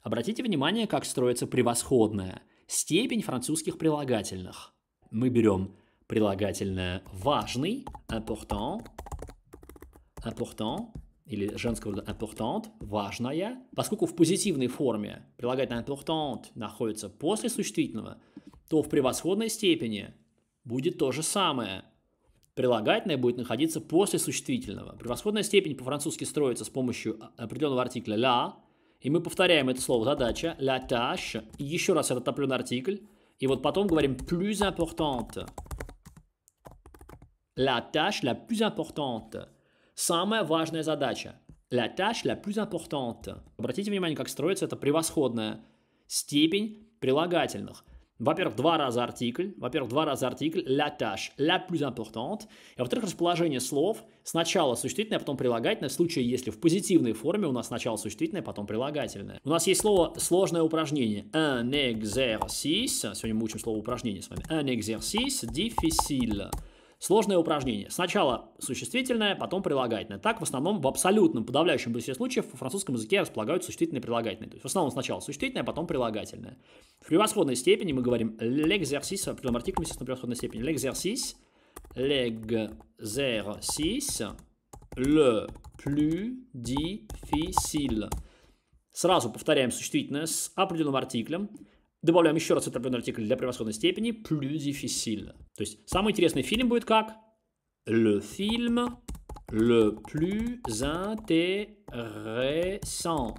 Обратите внимание, как строится превосходное. Степень французских прилагательных. Мы берем прилагательное важный, important, important, или женского рода important, важная, поскольку в позитивной форме прилагательное important находится после существительного, то в превосходной степени будет то же самое. Прилагательное будет находиться после существительного. Превосходная степень по-французски строится с помощью определенного артикля «la», и мы повторяем это слово «задача», «la tâche», и еще раз этот определенный артикль, и вот потом говорим «plus importante», «la tâche la plus importante», Самая важная задача. La tâche la plus importante. Обратите внимание, как строится это превосходная степень прилагательных. Во-первых, два раза артикль. Во-первых, два раза артикль la tâche la plus importante. И во-вторых, расположение слов. Сначала существительное, а потом прилагательное. В случае, если в позитивной форме у нас сначала существительное, потом прилагательное. У нас есть слово «сложное упражнение». Un exercice. Сегодня мы учим слово «упражнение» с вами. Un exercice difficile. Сложное упражнение. Сначала существительное, потом прилагательное. Так, в основном, в абсолютном подавляющем большинстве случаев в французском языке располагают существительное и прилагательное. То есть, в основном сначала существительное, потом прилагательное. В превосходной степени мы говорим l'exercice, в определенном артикле, естественно, превосходной степени. L'exercice, l'exercice, le plus difficile. Сразу повторяем существительное с определенным артиклем. Добавляем еще раз отопленный артикль для превосходной степени plus difficile. То есть самый интересный фильм будет как? Le film le plus intéressant.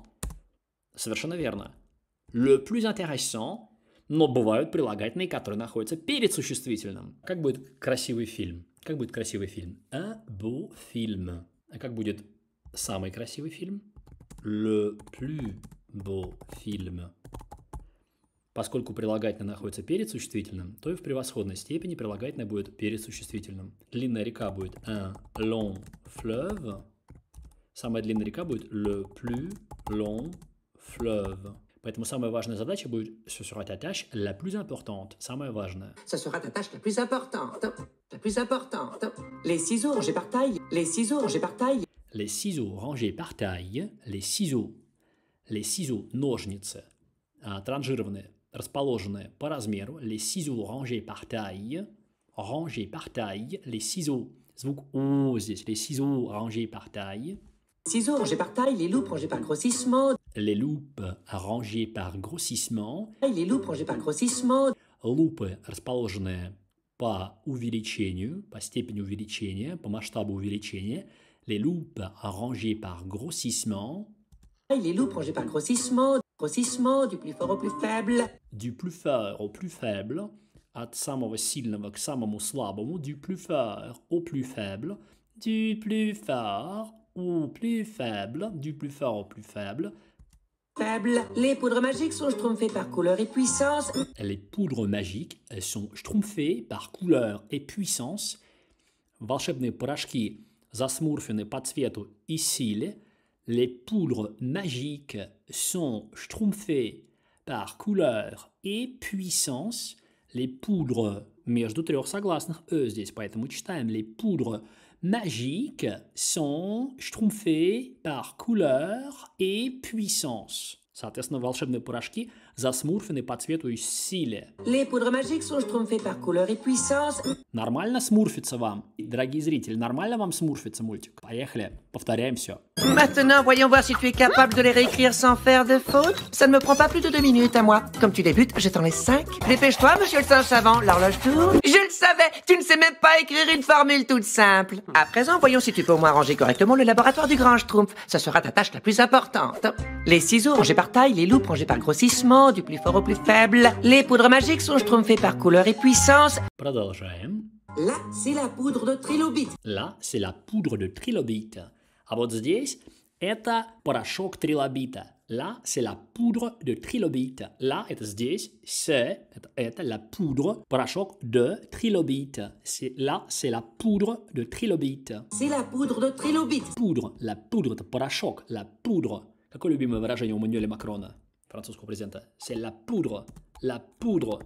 Совершенно верно. Le plus intéressant, но бывают прилагательные, которые находятся перед существительным. Как будет красивый фильм? Как будет красивый фильм? Un beau film. А как будет самый красивый фильм? Le plus beau film. Поскольку прилагательное находится перед существительным, то и в превосходной степени прилагательное будет перед существительным. Длинная река будет un long fleuve. Самая длинная река будет le plus long fleuve. Поэтому самая важная задача будет «Ce sera ta tâche la plus importante». Самая важная. «Ce sera ta tâche la plus importante». La plus importante. Les ciseaux rangés par taille. Les ciseaux rangés par taille. Les ciseaux rangés par taille. Les ciseaux. Les ciseaux – ножницы. А, транжированные. расположены по размеру, les ciseaux rangés par taille, rangés par taille, les ciseaux, звук О здесь, les ciseaux rangés par taille. Ciseaux rangés par taille, les loupes rangées par grossissement. Les loupes rangées par grossissement. Les loupes rangées par grossissement. Loupes расположены по увеличению, по степени увеличения, по масштабу увеличения. Les loupes rangées par grossissement. Les loupes rangées par grossissement. Grossissement du plus fort au plus faible. Du plus fort au plus faible, от самого сильного к самому du plus fort au plus faible, du plus fort au plus faible, du plus fort au plus faible. Faible. Les poudres magiques sont schtroumpfées par couleur et puissance. Les poudres magiques sont schtroumpfées par couleur et puissance. Волшебные порошки засмурфены по цвету и силе. Les poudres magiques sont schtroumpfées par couleur et puissance. Les poudres, между трех согласных e » здесь, поэтому читаем. Les poudres magiques sont schtroumpfées par couleur et puissance. Соответственно, волшебные порошки засмурфены по цвету и силе. Les poudres magiques sont schtroumpfées par couleur et puissance. Нормально смурфится вам, дорогие зрители, нормально вам смурфится мультик? Поехали! Maintenant, voyons voir si tu es capable de les réécrire sans faire de faute. Ça ne me prend pas plus de deux minutes à moi. Comme tu débutes, je t'en laisse cinq. Dépêche-toi, monsieur le saint savant, l'horloge tourne. Je le savais, tu ne sais même pas écrire une formule toute simple. À présent, voyons si tu peux au moins ranger correctement le laboratoire du Grand Schtroumpf. Ça sera ta tâche la plus importante. Les ciseaux rangés par taille, les loups rangés par grossissement, du plus fort au plus faible. Les poudres magiques sont schtroumpfées par couleur et puissance. Là, c'est la poudre de trilobite. Là, c'est la poudre de trilobite. А вот здесь это порошок трилобита. Là, c'est la poudre de trilobite. Là, c'est здесь, c'est, это, la poudre, порошок de trilobite. C'est, là, c'est la poudre de trilobite. C'est la poudre de trilobite. Poudre, la poudre, de порошок, la poudre. Какое любимое выражение у Манюэля Макрона, французского президента? C'est la poudre, la poudre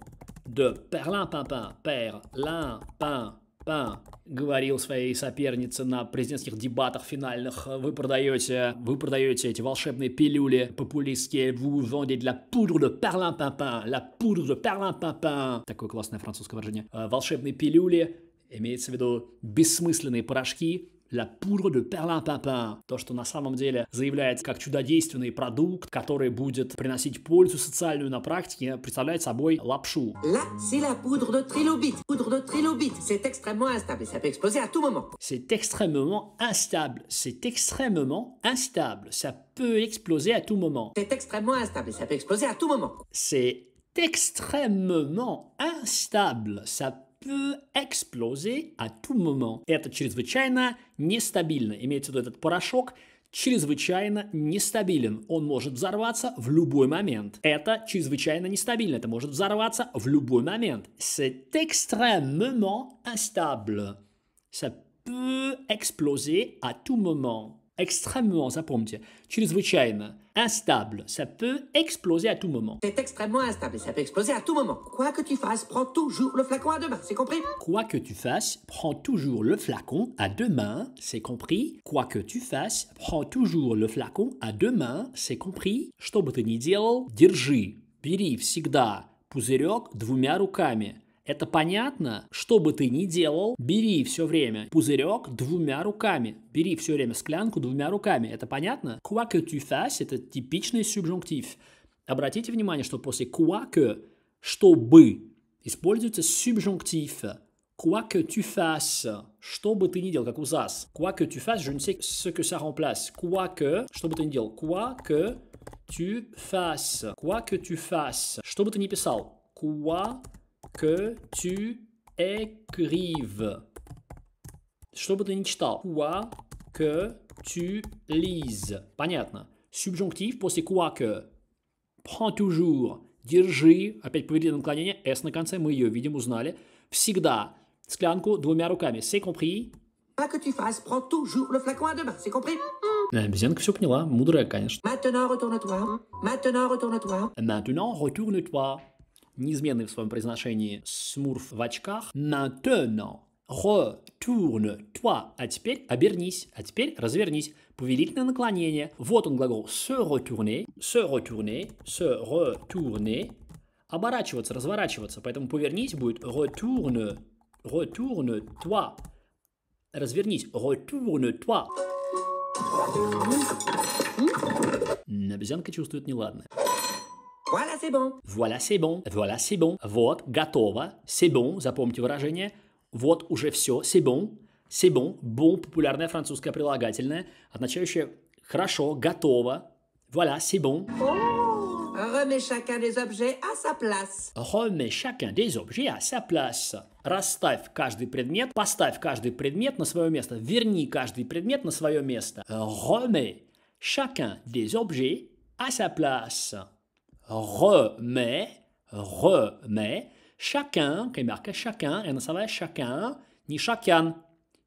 de perlin perlin pim. а, говорил своей сопернице на президентских дебатах финальных, вы продаете, вы продаете эти волшебные пилюли популистские, vous vendez de la poudre de perlimpinpin, la poudre de perlimpinpin. Такое классное французское выражение. Волшебные пилюли, имеется в виду бессмысленные порошки, La poudre de перла-папа, то, что на самом деле заявляется как чудодейственный продукт, который будет приносить пользу социальную на практике, представляет собой лапшу. Là, c'est la poudre de trilobite. Poudre de trilobite. C'est extrêmement instable ça peut exploser à tout moment. C'est extrêmement instable. C'est extrêmement instable. Ça peut exploser à tout moment. C'est extrêmement instable ça peut exploser à tout moment. C'est extrêmement instable. Ça peut эксплозии а тут момент. Это чрезвычайно нестабильно. Имеется в виду этот порошок чрезвычайно нестабилен. Он может взорваться в любой момент. Это чрезвычайно нестабильно. Это может взорваться в любой момент. C'est extrêmement instable. Ça peut exploser à tout moment. Extrêmement, запомните, чрезвычайно instable. Ça peut exploser à tout moment. C'est extrêmement instable et ça peut exploser à tout moment. Quoi que tu fasses, prends toujours le flacon à deux mains, c'est compris Quoi que tu fasses, prends toujours le flacon à deux mains, c'est compris Quoi que tu fasses, prends toujours le flacon à deux mains, c'est compris Что бы ты ни делал, держи, бери всегда пузырек двумя руками. Это понятно? Что бы ты ни делал, бери все время пузырек двумя руками. Бери все время склянку двумя руками. Это понятно? Quoi que tu fasses – это типичный субжунктив. Обратите внимание, что после quoi que – чтобы используется субжунктив. Quoi que tu fasses – что бы ты ни делал, как у зас. Quoi que tu fasses – je ne sais ce que ça remplace. Quoi que – что бы ты ни делал. Quoi que tu fasses. Quoi que tu fasses – что бы ты ни писал. Quoi que tu écrives. Чтобы ты не читал. Quoi que tu lises. Понятно. Субжунктив после quoi que. Prends toujours. Держи. Опять поведение наклонение. S на конце. Мы ее видим, узнали. Всегда. Склянку двумя руками. C'est compris? Pas que tu fasses, prends toujours le flacon à deux mains, c'est compris? Э, обезьянка все поняла, мудрая, конечно. Maintenant, retourne-toi. Maintenant, retourne-toi. Maintenant, retourne-toi. неизменный в своем произношении смурф в очках. Maintenant, retourne-toi. А теперь обернись, а теперь развернись. Повелительное наклонение. Вот он глагол se retourner, se retourner, se retourner. Оборачиваться, разворачиваться. Поэтому повернись будет retourne, retourne-toi. Развернись, retourne-toi. Обезьянка чувствует неладное. Voilà, c'est bon. Voilà, c'est bon. Voilà, c'est bon. Вот, готово. C'est bon. Запомните выражение. Вот уже все. C'est bon. C'est bon. Bon – популярное французское прилагательное, означающее «хорошо», «готово». Voilà, c'est bon. Oh, remets chacun des objets à sa place. Remets chacun des objets à sa place. Расставь каждый предмет, поставь каждый предмет на свое место, верни каждый предмет на свое место. Remets chacun des objets à sa place remet, remet, chacun, que marca chacun, elle savait chacun, ni chacun.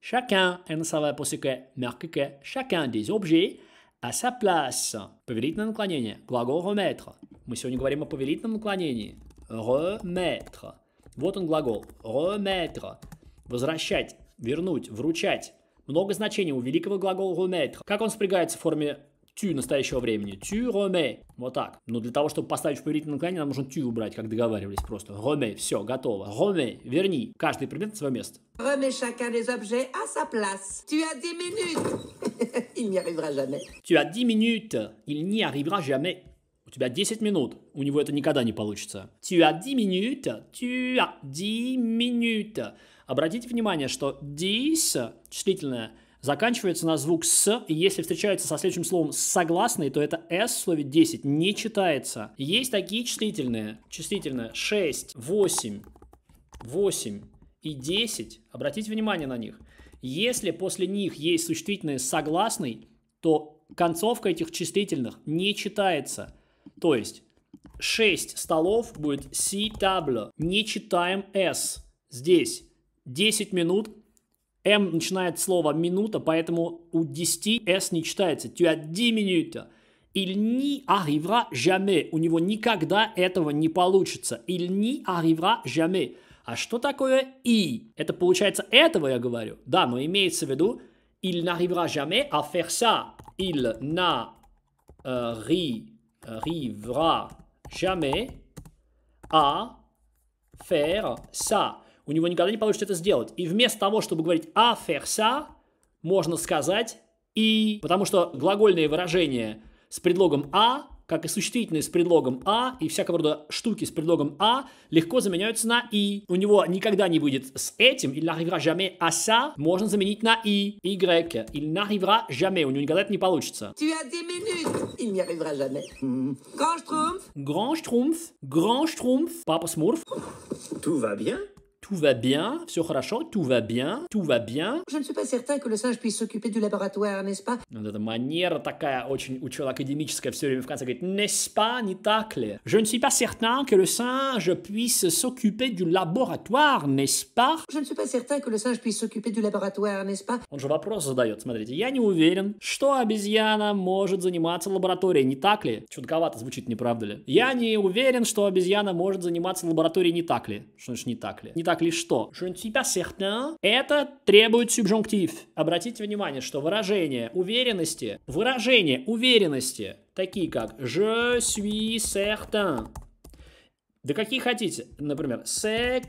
Chacun, elle savait parce que marque que chacun des objets à sa place. Повелительное наклонение. Глагол remettre. Мы сегодня говорим о повелительном наклонении. Remettre. Вот он глагол. Remettre. Возвращать, вернуть, вручать. Много значений у великого глагола remettre. Как он спрягается в форме тю настоящего времени. Тю роме. Вот так. Но для того, чтобы поставить в поверительном клане, нам нужно тю убрать, как договаривались просто. Роме. Все, готово. Роме, верни. Каждый предмет на свое место. Роме chacun des objets à sa place. Tu as 10 minutes. Il n'y arrivera jamais. Tu as 10 minutes. Il n'y arrivera jamais. У тебя 10 минут. У него это никогда не получится. Tu as 10 minutes. Tu as 10 minutes. Обратите внимание, что 10 числительное заканчивается на звук «с», и если встречается со следующим словом «согласный», то это «с» в слове «10» не читается. Есть такие числительные, числительные 6, 8, 8 и 10, обратите внимание на них. Если после них есть существительное «согласный», то концовка этих числительных не читается. То есть 6 столов будет «си табло». Не читаем «с». Здесь 10 минут М начинает слово минута, поэтому у 10 С не читается. Tu as 10 minutes. Il n'y arrivera jamais. У него никогда этого не получится. Il n'y arrivera jamais. А что такое и? Это получается этого я говорю. Да, но имеется в виду il n'arrivera jamais à faire ça. Il n'arrivera jamais à faire ça у него никогда не получится это сделать. И вместо того, чтобы говорить «а faire ça», можно сказать «и», потому что глагольные выражения с предлогом «а», как и существительные с предлогом «а» и всякого рода штуки с предлогом «а» легко заменяются на «и». У него никогда не будет с этим «il n'arrivera jamais à ça» можно заменить на «и», «y», «il n'arrivera jamais», у него никогда это не получится. Tu as des minutes, il n'y jamais. Grand Schtroumpf. Grand Schtroumpf. Grand Schtroumpf. Папа Смурф. Tout va bien? Tout va bien, все хорошо, tout va bien, tout va bien. Je ne suis pas certain que le singe puisse s'occuper du laboratoire, n'est-ce pas? Ну, вот эта манера такая очень у академическая все время в конце говорит, n'est-ce pas, не так ли? Je ne suis pas certain que le singe puisse s'occuper du laboratoire, n'est-ce pas? Je ne suis pas certain que le singe puisse s'occuper du laboratoire, n'est-ce pas? Он же вопрос задает, смотрите, я не уверен, что обезьяна может заниматься лабораторией, не так ли? Чутковато звучит, не правда ли? Я не уверен, что обезьяна может заниматься лабораторией, не так ли? Что значит не так ли? Не так лишь что. Je suis certain. Это требует субжунктив. Обратите внимание, что выражение уверенности, выражение уверенности, такие как je suis certain, да какие хотите, например, c'est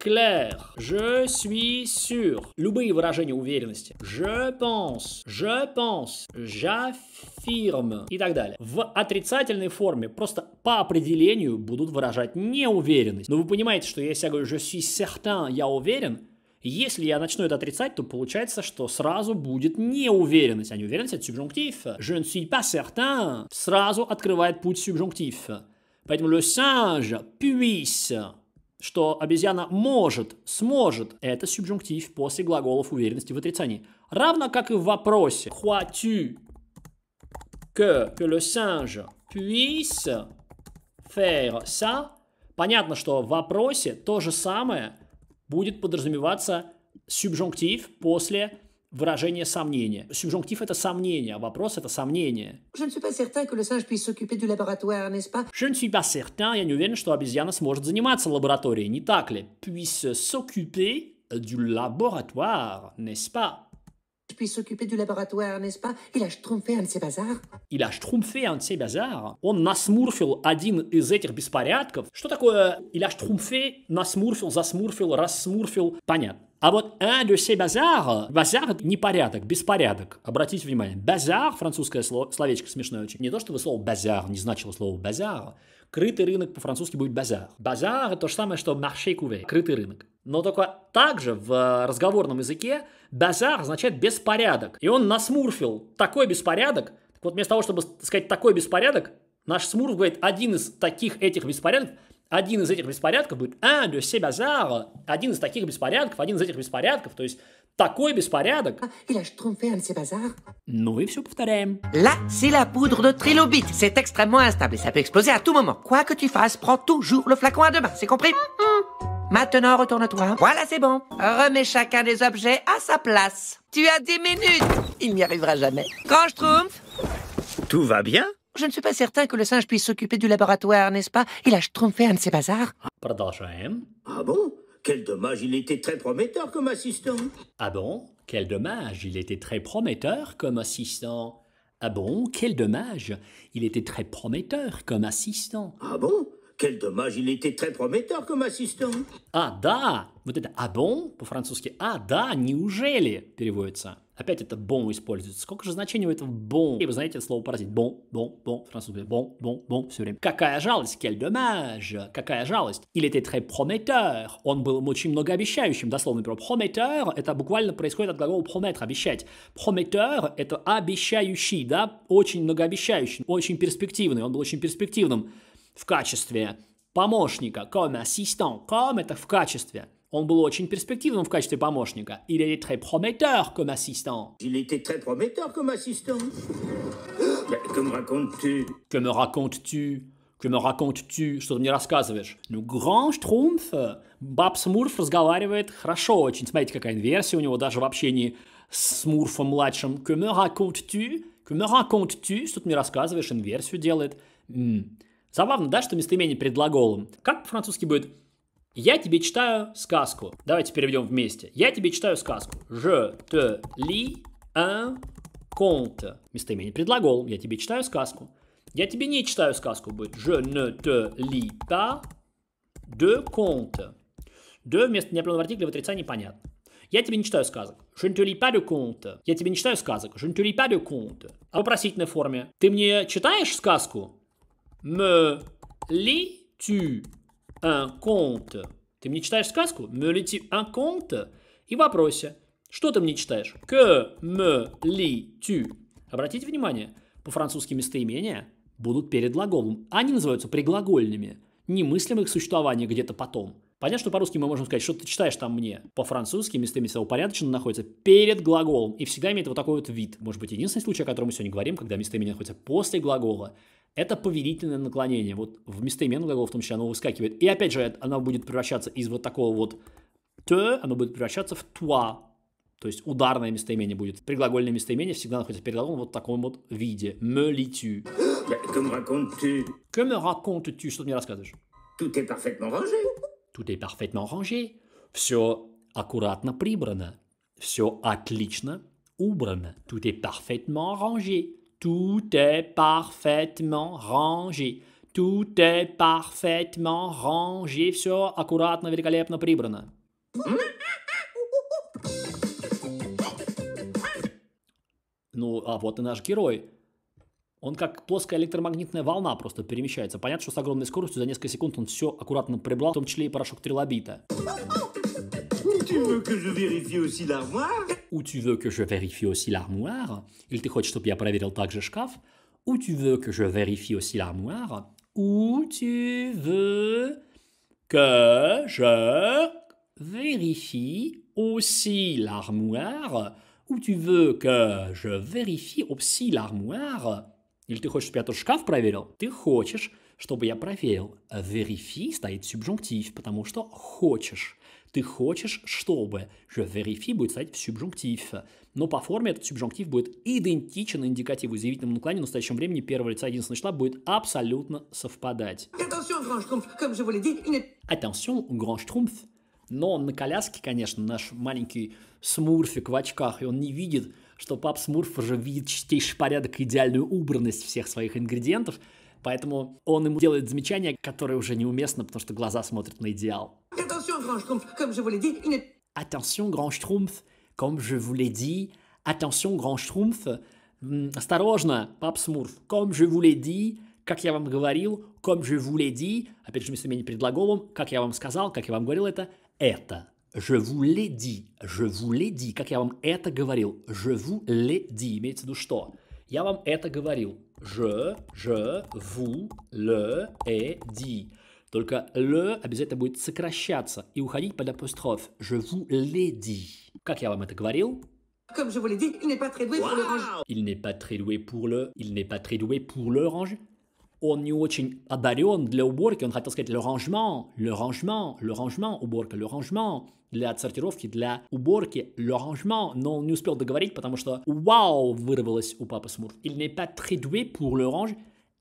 clair, je suis sûr, любые выражения уверенности, je pense, je pense, j'affirme, фирм и так далее. В отрицательной форме просто по определению будут выражать неуверенность. Но вы понимаете, что если я говорю «je suis certain», «я уверен», если я начну это отрицать, то получается, что сразу будет неуверенность. А неуверенность – это субжунктив. «Je ne suis pas certain» сразу открывает путь субжунктив. Поэтому «le singe puisse» что обезьяна может, сможет. Это субжунктив после глаголов уверенности в отрицании. Равно как и в вопросе. crois que, que le singe puisse faire ça, понятно, что в вопросе то же самое будет подразумеваться субжунктив после выражения сомнения. Субжунктив – это сомнение, а вопрос – это сомнение. Je ne suis pas certain que le singe puisse s'occuper du laboratoire, n'est-ce pas? Je ne suis pas certain, я не уверен, что обезьяна сможет заниматься лабораторией, не так ли? Puisse s'occuper du laboratoire, n'est-ce pas? Je s'occuper du laboratoire, n'est-ce pas Il a schtroumpfé un de ces bazars. Il a schtroumpfé un de ses bazars. один из этих беспорядков. Что такое? Il a schtroumpfé, насмурфил, засмурфил, рассмурфил. Понятно. А вот un de ces bazar, bazar – непорядок, беспорядок. Обратите внимание, базар – французское слово, словечко смешное очень. Не то, чтобы слово базар не значило слово базар. Крытый рынок по-французски будет базар. Базар – это то же самое, что marché couvert, крытый рынок. Но только также в э, разговорном языке базар означает беспорядок. И он насмурфил такой беспорядок, так вот вместо того, чтобы сказать такой беспорядок, наш Смурф говорит, один из таких этих беспорядков один из этих беспорядков de ces bazars», Là, c'est la poudre de trilobite. C'est extrêmement instable et ça peut exploser à tout moment. Quoi que tu fasses, prends toujours le flacon à deux mains, c'est compris Maintenant, retourne-toi. Voilà, c'est bon. Remets chacun des objets à sa place. Tu as 10 minutes. Il n'y arrivera jamais. Quand je trouve Tout va bien je ne suis pas certain que le singe puisse s'occuper du laboratoire, n'est-ce pas Il a trompé un de ses bazars. Ah bon Quel dommage, il était très prometteur comme assistant. Ah bon Quel dommage, il était très prometteur comme assistant. Ah bon Quel dommage, il était très prometteur comme assistant. Ah bon Quel dommage, il était très prometteur comme assistant. А, да. Вот это «а bon» по-французски «а, да, неужели» переводится. Опять это «бон» используется. Сколько же значений у этого «бон»? И вы знаете это слово поразить. «Бон», «бон», «бон», французский «бон», «бон», «бон» все время. Какая жалость, quel dommage, какая жалость. Il était très prometteur. Он был очень многообещающим. Дословный перевод prometteur – это буквально происходит от глагола promettre – обещать. Prometteur – это обещающий, да, очень многообещающий, очень перспективный. Он был очень перспективным в качестве помощника, comme assistant, comme это в качестве. Он был очень перспективным в качестве помощника. Il était très prometteur comme assistant. Il était très prometteur comme assistant. Que me racontes-tu? Que me racontes-tu? Que me racontes-tu? Что ты мне рассказываешь? Ну, Grand Штруmpф, Бабс Смурф разговаривает хорошо очень. Смотрите, какая инверсия у него даже в общении с Мурфом-младшим. Que me racontes-tu? Que me racontes-tu? Что ты мне рассказываешь? Инверсию делает. М Забавно, да, что местоимение перед глаголом. Как по-французски будет «Я тебе читаю сказку». Давайте переведем вместе. «Я тебе читаю сказку». «Je te lis un conte». Местоимение перед глаголом. «Я тебе читаю сказку». «Я тебе не читаю сказку» будет «Je ne te lis pas de conte». «De» вместо неопределенного артикля в отрицании понятно. Я тебе не читаю сказок. Je ne te lis pas de conte. Я тебе не читаю сказок. Je ne te lis pas de conte. А вопросительной форме. Ты мне читаешь сказку? Me lis-tu un conte? Ты мне читаешь сказку? Me lis-tu un conte? И в вопросе. Что ты мне читаешь? Que me lis-tu? Обратите внимание, по-французски местоимения будут перед глаголом. Они называются приглагольными. Не мыслим их существование где-то потом. Понятно, что по-русски мы можем сказать, что ты читаешь там мне. По-французски местами слова порядочно находится перед глаголом и всегда имеет вот такой вот вид. Может быть, единственный случай, о котором мы сегодня говорим, когда местоимение находится после глагола, это повелительное наклонение. Вот в местоимение глаголе в том числе оно выскакивает. И опять же, оно будет превращаться из вот такого вот «te», оно будет превращаться в «toi», то есть ударное местоимение будет. Приглагольное местоимение всегда находится перед глаголом вот в таком вот виде. Me lis Que me racontes-tu? Que me racontes-tu? Что ты мне рассказываешь? Tout est parfaitement rangé. Tout est parfaitement rangé. Все аккуратно прибрано. отлично Tout est parfaitement rangé. Tout est parfaitement rangé. Tout est parfaitement rangé. аккуратно, великолепно прибрано. Ну, Он как плоская электромагнитная волна просто перемещается. Понятно, что с огромной скоростью за несколько секунд он все аккуратно прибрал, в том числе и порошок трилобита. Ou tu veux que je vérifie aussi l'armoire? Или ты хочешь, чтобы я проверил также шкаф? Ou tu veux que je vérifie aussi l'armoire? Ou tu veux que je vérifie aussi l'armoire? Ou tu veux que je vérifie aussi l'armoire? Или ты хочешь, чтобы я тоже шкаф проверил? Ты хочешь, чтобы я проверил. Verify стоит субжунктив, потому что хочешь. Ты хочешь, чтобы. Je verify будет стоять в субжунктив. Но по форме этот субжунктив будет идентичен индикативу. Заявительному наклоне в настоящем времени первого лица единственного числа будет абсолютно совпадать. Attention, grand schtroumpf. Но на коляске, конечно, наш маленький смурфик в очках, и он не видит, что пап Смурф уже видит чистейший порядок идеальную убранность всех своих ингредиентов, поэтому он ему делает замечание, которое уже неуместно, потому что глаза смотрят на идеал. Attention, grand Schtroumpf, comme je vous l'ai dit. Attention, grand Schtroumpf. Осторожно, пап Смурф. Comme je vous l'ai dit, как я вам говорил, comme je vous l'ai dit, опять же, местоимение предлоговым, как я вам сказал, как я вам говорил это, это. Je vous l'ai dit, je vous l'ai dit, как я вам это говорил, je vous l'ai dit, имеется в виду что? Я вам это говорил. Je, je, vous, le, et dit. Только le обязательно будет сокращаться и уходить под апостроф. Je vous l'ai dit. Как я вам это говорил? Comme je vous l'ai dit, il n'est pas très doué wow! pour le range. Il n'est pas très doué pour le... Il n'est pas très doué pour le range. Он не очень одарен для уборки. Он хотел сказать le rangement, le rangement, le rangement, уборка, le rangement. для отсортировки, для уборки, l'arrangement, но он не успел договорить, потому что «вау» вырвалось у папы Смурф. «Il n'est pas très doué pour le l'orange»,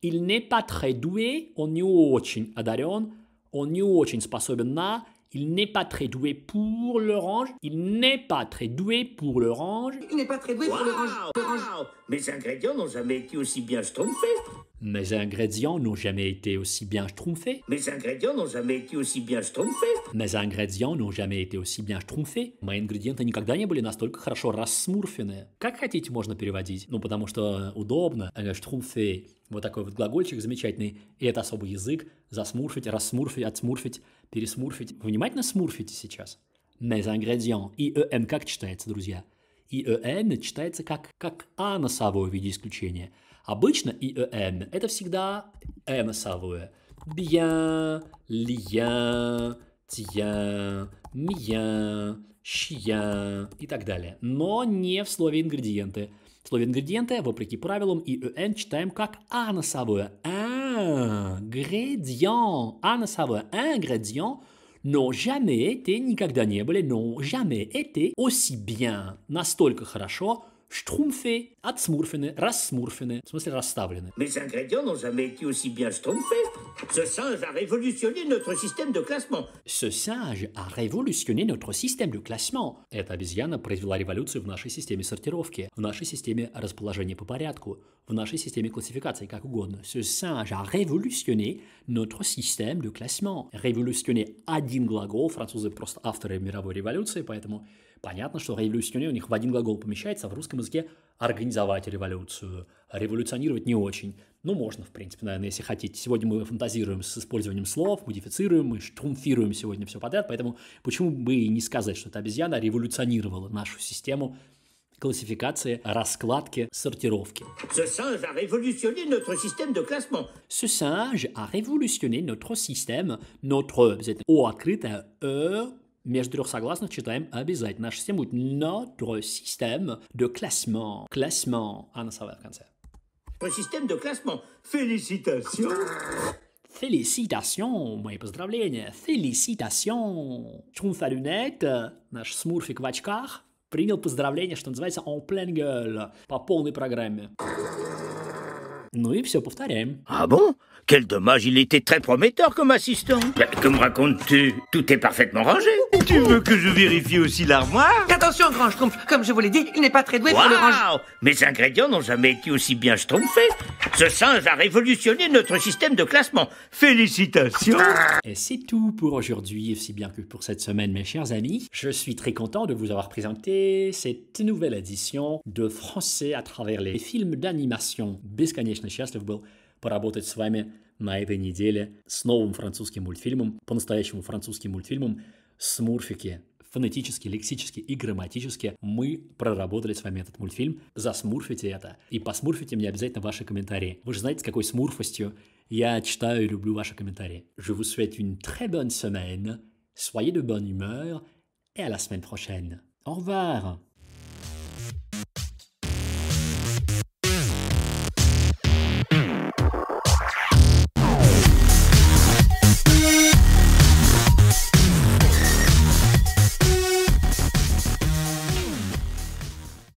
«il n'est pas très doué», он не очень одарен, он не очень способен на Il n'est pas très doué pour l'orange. Il n'est pas très doué pour l'orange. Il n'est pas très doué wow, pour l'orange. Wow. Mes ingrédients n'ont jamais été aussi bien schtroumpfés. Mes ingrédients n'ont jamais été aussi bien schtroumpfés. Mes ingrédients n'ont jamais été aussi bien schtroumpfés. Mes ingrédients n'ont jamais été aussi bien schtroumpfés. Мои ингредиенты никогда не были настолько хорошо рассмурфены. Как хотите, можно переводить. Ну, потому что э, удобно. Э, Штруmpfе. Вот такой вот глагольчик замечательный. И это особый язык. Засмурфить, рассмурфить, отсмурфить. пересмурфить. Внимательно смурфите сейчас. Les ingrédients. ИЭН «E как читается, друзья? ИЭН «E читается как, как А носовое в виде исключения. Обычно ИЭН «E это всегда Э носовое. Бья, лия, тья, мия, щия и так далее. Но не в слове ингредиенты. В слове ингредиенты, вопреки правилам, ИЭН читаем как А носовое. Ингредиент. А носовое. Ингредиент. Но jamais été, никогда не были, но jamais été aussi bien. Настолько хорошо, штруmpfe, отсмурфены, рассмурфены, в смысле расставлены. Mes ingrédients n'ont jamais été aussi bien schtroumpfés. Ce singe a révolutionné notre système Эта обезьяна произвела революцию в нашей системе сортировки, в нашей системе расположения по порядку, в нашей системе классификации, как угодно. Ce singe a révolutionné notre système de classement. Révolutionner один глагол, французы просто авторы мировой революции, поэтому Понятно, что революционер у них в один глагол помещается, а в русском языке организовать революцию. Революционировать не очень. Ну, можно, в принципе, наверное, если хотите. Сегодня мы фантазируем с использованием слов, модифицируем, и штумфируем сегодня все подряд, поэтому почему бы и не сказать, что эта обезьяна революционировала нашу систему классификации, раскладки, сортировки. Ce singe a révolutionné notre système de classement. Ce singe a révolutionné notre système, notre, обязательно, о открытое, э, между трех согласных читаем обязательно. Наша система будет notre système de classement. Classement. Анна Савая в конце. По системе de classement. Félicitations. Félicitations. Мои поздравления. Félicitations. Чунфалюнет, наш смурфик в очках, принял поздравление, что называется, en pleine gueule, по полной программе. Ну и все Ah bon Quel dommage, il était très prometteur comme assistant. Bah, que me racontes-tu Tout est parfaitement rangé. Tu veux que je vérifie aussi l'armoire Attention, grand schtroumpf, comme je vous l'ai dit, il n'est pas très doué pour le rangement. Waouh Mes ingrédients n'ont jamais été aussi bien schtroumpfés. Ce singe a révolutionné notre système de classement. Félicitations Et c'est tout pour aujourd'hui, aussi si bien que pour cette semaine, mes chers amis. Je suis très content de vous avoir présenté cette nouvelle édition de Français à travers les films d'animation. Biscaniche бесконечно счастлив был поработать с вами на этой неделе с новым французским мультфильмом, по-настоящему французским мультфильмом «Смурфики». Фонетически, лексически и грамматически мы проработали с вами этот мультфильм. Засмурфите это. И посмурфите мне обязательно ваши комментарии. Вы же знаете, с какой смурфостью я читаю и люблю ваши комментарии. Je vous souhaite une très bonne semaine. Soyez de bonne humeur. Et à la semaine prochaine. Au revoir.